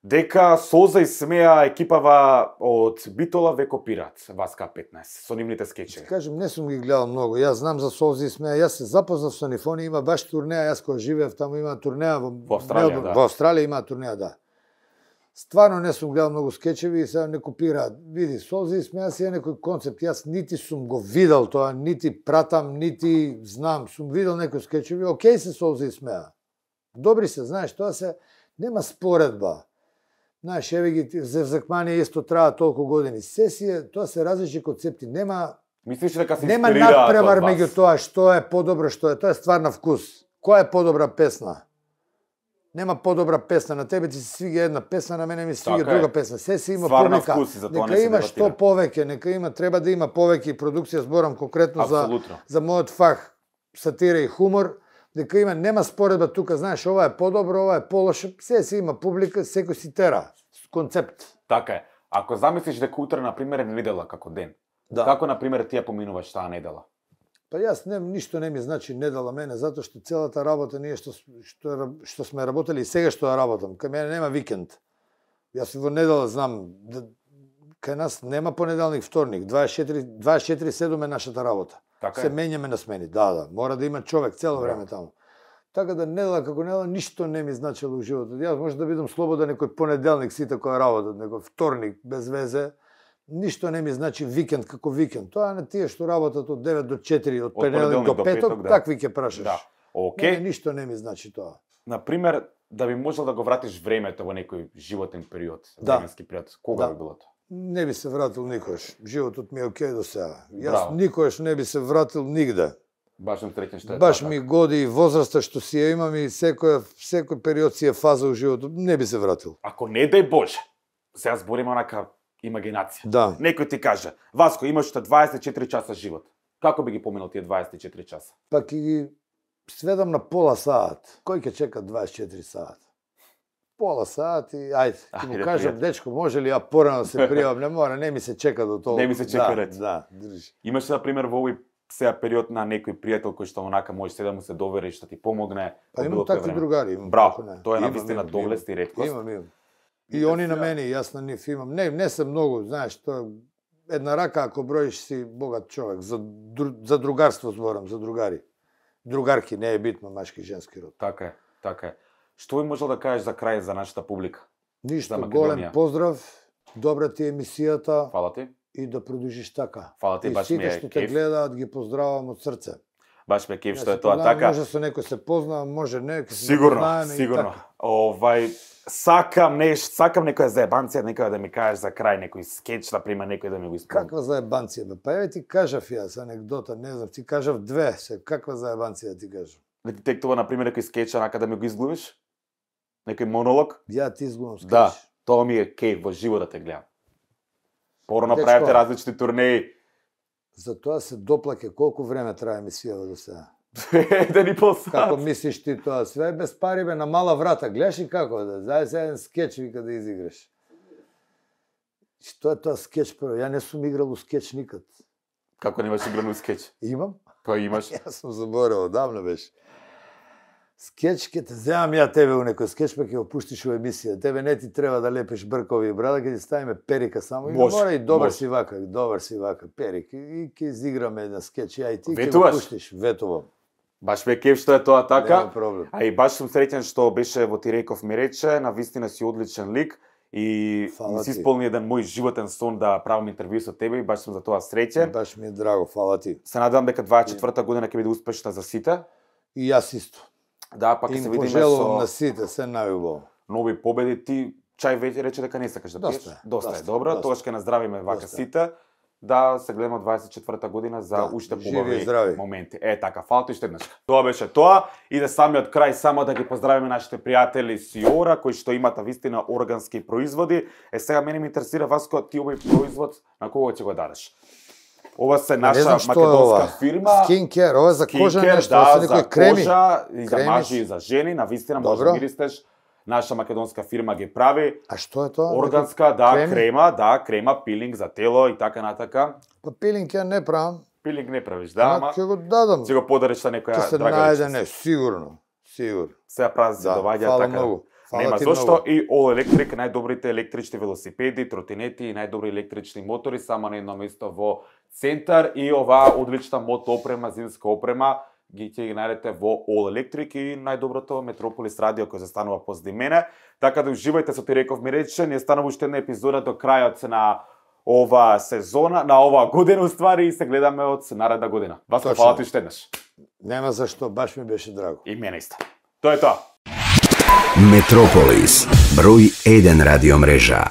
дека соза и смеа екипава од Битола ве копираат Васка 15 со нивните скечеви. Кажем, не сум ги гледал многу. Јас знам за соза и смеа. Јас се запознав со нифони, има баш турнеја. Јас кога живеев таму има турнеја во, во Австралија. Мелбур... да. Во Австралија има турнеја, да. Стварно не сум гледал многу скечеви и сега не копираат. Види, Солзи и смеа си е некој концепт. Јас нити сум го видел тоа, нити пратам, нити знам. Сум видел некои скечеви. Океј се Солзи и смеа. Добри се, знаеш, тоа се нема споредба Знаеш, еве ги за Зевзакманија исто траа толку години. Се си тоа се различни концепти. Нема Мислиш дека се Нема надпревар меѓу тоа што е подобро, што е. Тоа е стварна вкус. Која е подобра песна? Нема подобра песна на тебе, ти се свига една песна, на мене ми се така друга песна. Се си има Сварна повека. Вкуси, нека има дебатира. што повеќе, нека има, треба да има повеќе и продукција, зборам конкретно Абсолютно. за за мојот фах сатира и хумор дека има нема споредба тука, знаеш, ова е подобро, ова е полошо, се си има публика, секој си тера концепт. Така е. Ако замислиш дека утре на пример е недела како ден. Да. Како на пример ти ја поминуваш таа недела? Па јас не ништо не ми значи недела мене затоа што целата работа ние што што што сме работели и сега што ја работам. Кај мене нема викенд. Јас во недела знам да, кај нас нема понеделник, вторник, 24 24/7 е нашата работа. Така се менјаме на смени. Да, да. Мора да има човек цело време таму. Така да нела како нела ништо не ми значело во животот. Јас може да бидам слободен некој понеделник сите кои работат, некој вторник без везе. Ништо не ми значи викенд како викенд. Тоа на тие што работат од 9 до 4, од, понеделник до петок, да. такви ќе прашаш. Да. Okay. Не, ништо не ми значи тоа. На пример, да би можел да го вратиш времето во некој животен период, да. временски период, кога да. би било тоа? не би се вратил никош. Животот ми е окей до сега. Јас никош не би се вратил нигде. Баш им трекен што е Баш така. ми годи и возраста што си ја имам и секој, секој период си е фаза во животот. Не би се вратил. Ако не дај Боже, сега збориме онака имагинација. Да. Некој ти каже, Васко, имаш уште 24 часа живот. Како би ги поминал тие 24 часа? Па ќе ги сведам на пола саат. Кој ќе чека 24 саат? пола сат и ајде, ќе му кажам, дечко, може ли ја порано се пријавам, не мора, не ми се чека до тоа. Не ми се чека да, ред. Да, држи. Имаш на пример во овој сега период на некој пријател кој што онака може седа му се довери што ти помогне. Па имам такви другари, имам. Браво, тоа е на вистина доблест и редкост. Имам, имам. И, да они на мене, јас на нив имам. Не, не се многу, знаеш, тоа една рака ако броиш си богат човек. За, за другарство зборам, за другари. Другарки, не е битно машки и женски род. Така е, така е. Што би можел да кажеш за крај за нашата публика? Ништо, голем поздрав. Добра ти емисијата. Фала ти. И да продолжиш така. Фала ти, и баш ми е што те гледаат, ги поздравам од срце. Баш ме кеф што е тоа така. Може со некој се познава, може не, сигурно, не сигурно. Така. Овај сакам неш, сакам некоја заебанција, некоја да ми кажеш за крај некој скетч да прима некој да ми го исполни. Каква заебанција бе? Па еве ти кажав с анекдота, не знам, ти кажав две, се каква заебанција ти кажав. Да ти тектува на пример некој скеч анака да ми го изглувиш? некој монолог. Ја ти изгубам скриш. Да, тоа ми е кеј во живот да те гледам. Поро направите различни турнеи. За тоа се доплаке колку време трае мисијава до сега. Да ни посад. Како мислиш ти тоа? Све без пари бе на мала врата. Гледаш и како да? Дај се еден скетч вика да изиграш. Што е тоа скетч? прво? Ја не сум играл у скетч никад. Како имаш игран у скетч? Имам. Па имаш. Јас сум заборел, давно беше скетч ке те земам ја тебе у некој скетч па ќе го пуштиш у емисија. Тебе не ти треба да лепиш бркови и брада, ќе ти ставиме перика само. Да може, и мора и добар може. си вака, добар си вака, перик. И ќе изиграме една скетч, ја и ти ќе го пуштиш. Ветувам. Баш ме кеф што е тоа така. Нема проблем. А и баш сум среќен што беше во Тиреков ми рече, на вистина си одличен лик и фала си исполни еден мој животен сон да правам интервју со тебе и баш сум за тоа среќен. Баш ми е драго, фала ти. Се надевам дека 24-та година ќе биде успешна за сите. И јас исто. Да, пак и се видиме со... на сите, се најубо. Нови победи, ти чај веќе рече дека не сакаш да пиеш. Доста, доста, доста е добро, Тоа тогаш ќе наздравиме вака сите. Да, се гледаме 24-та година за да, уште побави живи, моменти. Е, така, фалто и еднаш. Тоа беше тоа. И да самиот крај само да ги поздравиме нашите пријатели Сиора, кои што имат вистина органски производи. Е, сега мене ми интересира вас, кој ти овој производ, на кого ќе го дадеш? Ова се наша македонска фирма. Skincare, ова е за кожа Skincare, нешто, да, за креми. кожа, и за мажи, и за жени, на вистина може да миристеш. Наша македонска фирма ги прави. А што е тоа? Органска, да, креми? крема, да, крема, пилинг за тело и така натака. Па пилинг ја не правам. Пилинг не правиш, да, ама... Ќе го дадам. Ќе го подариш на некоја драга Ќе се најде, не, сигурно. Сигурно. Сега празници да, доваѓа така. Много. Фала Нема зошто и All Electric, најдобрите електрични велосипеди, тротинети и најдобри електрични мотори само на едно место во центар и оваа одлична мото опрема, зимска опрема, ги ќе ги најдете во All Electric и најдоброто Метрополис радио кој застанува позади мене. Така да уживајте со Тиреков Миречен, ја станува уште една епизода до крајот на оваа сезона, на оваа година ствари и се гледаме од наредна година. Вас фала ти уште еднаш. Нема зашто, баш ми беше драго. И мене исто. Тоа е тоа. Metropolis, broj 1 radio mreža.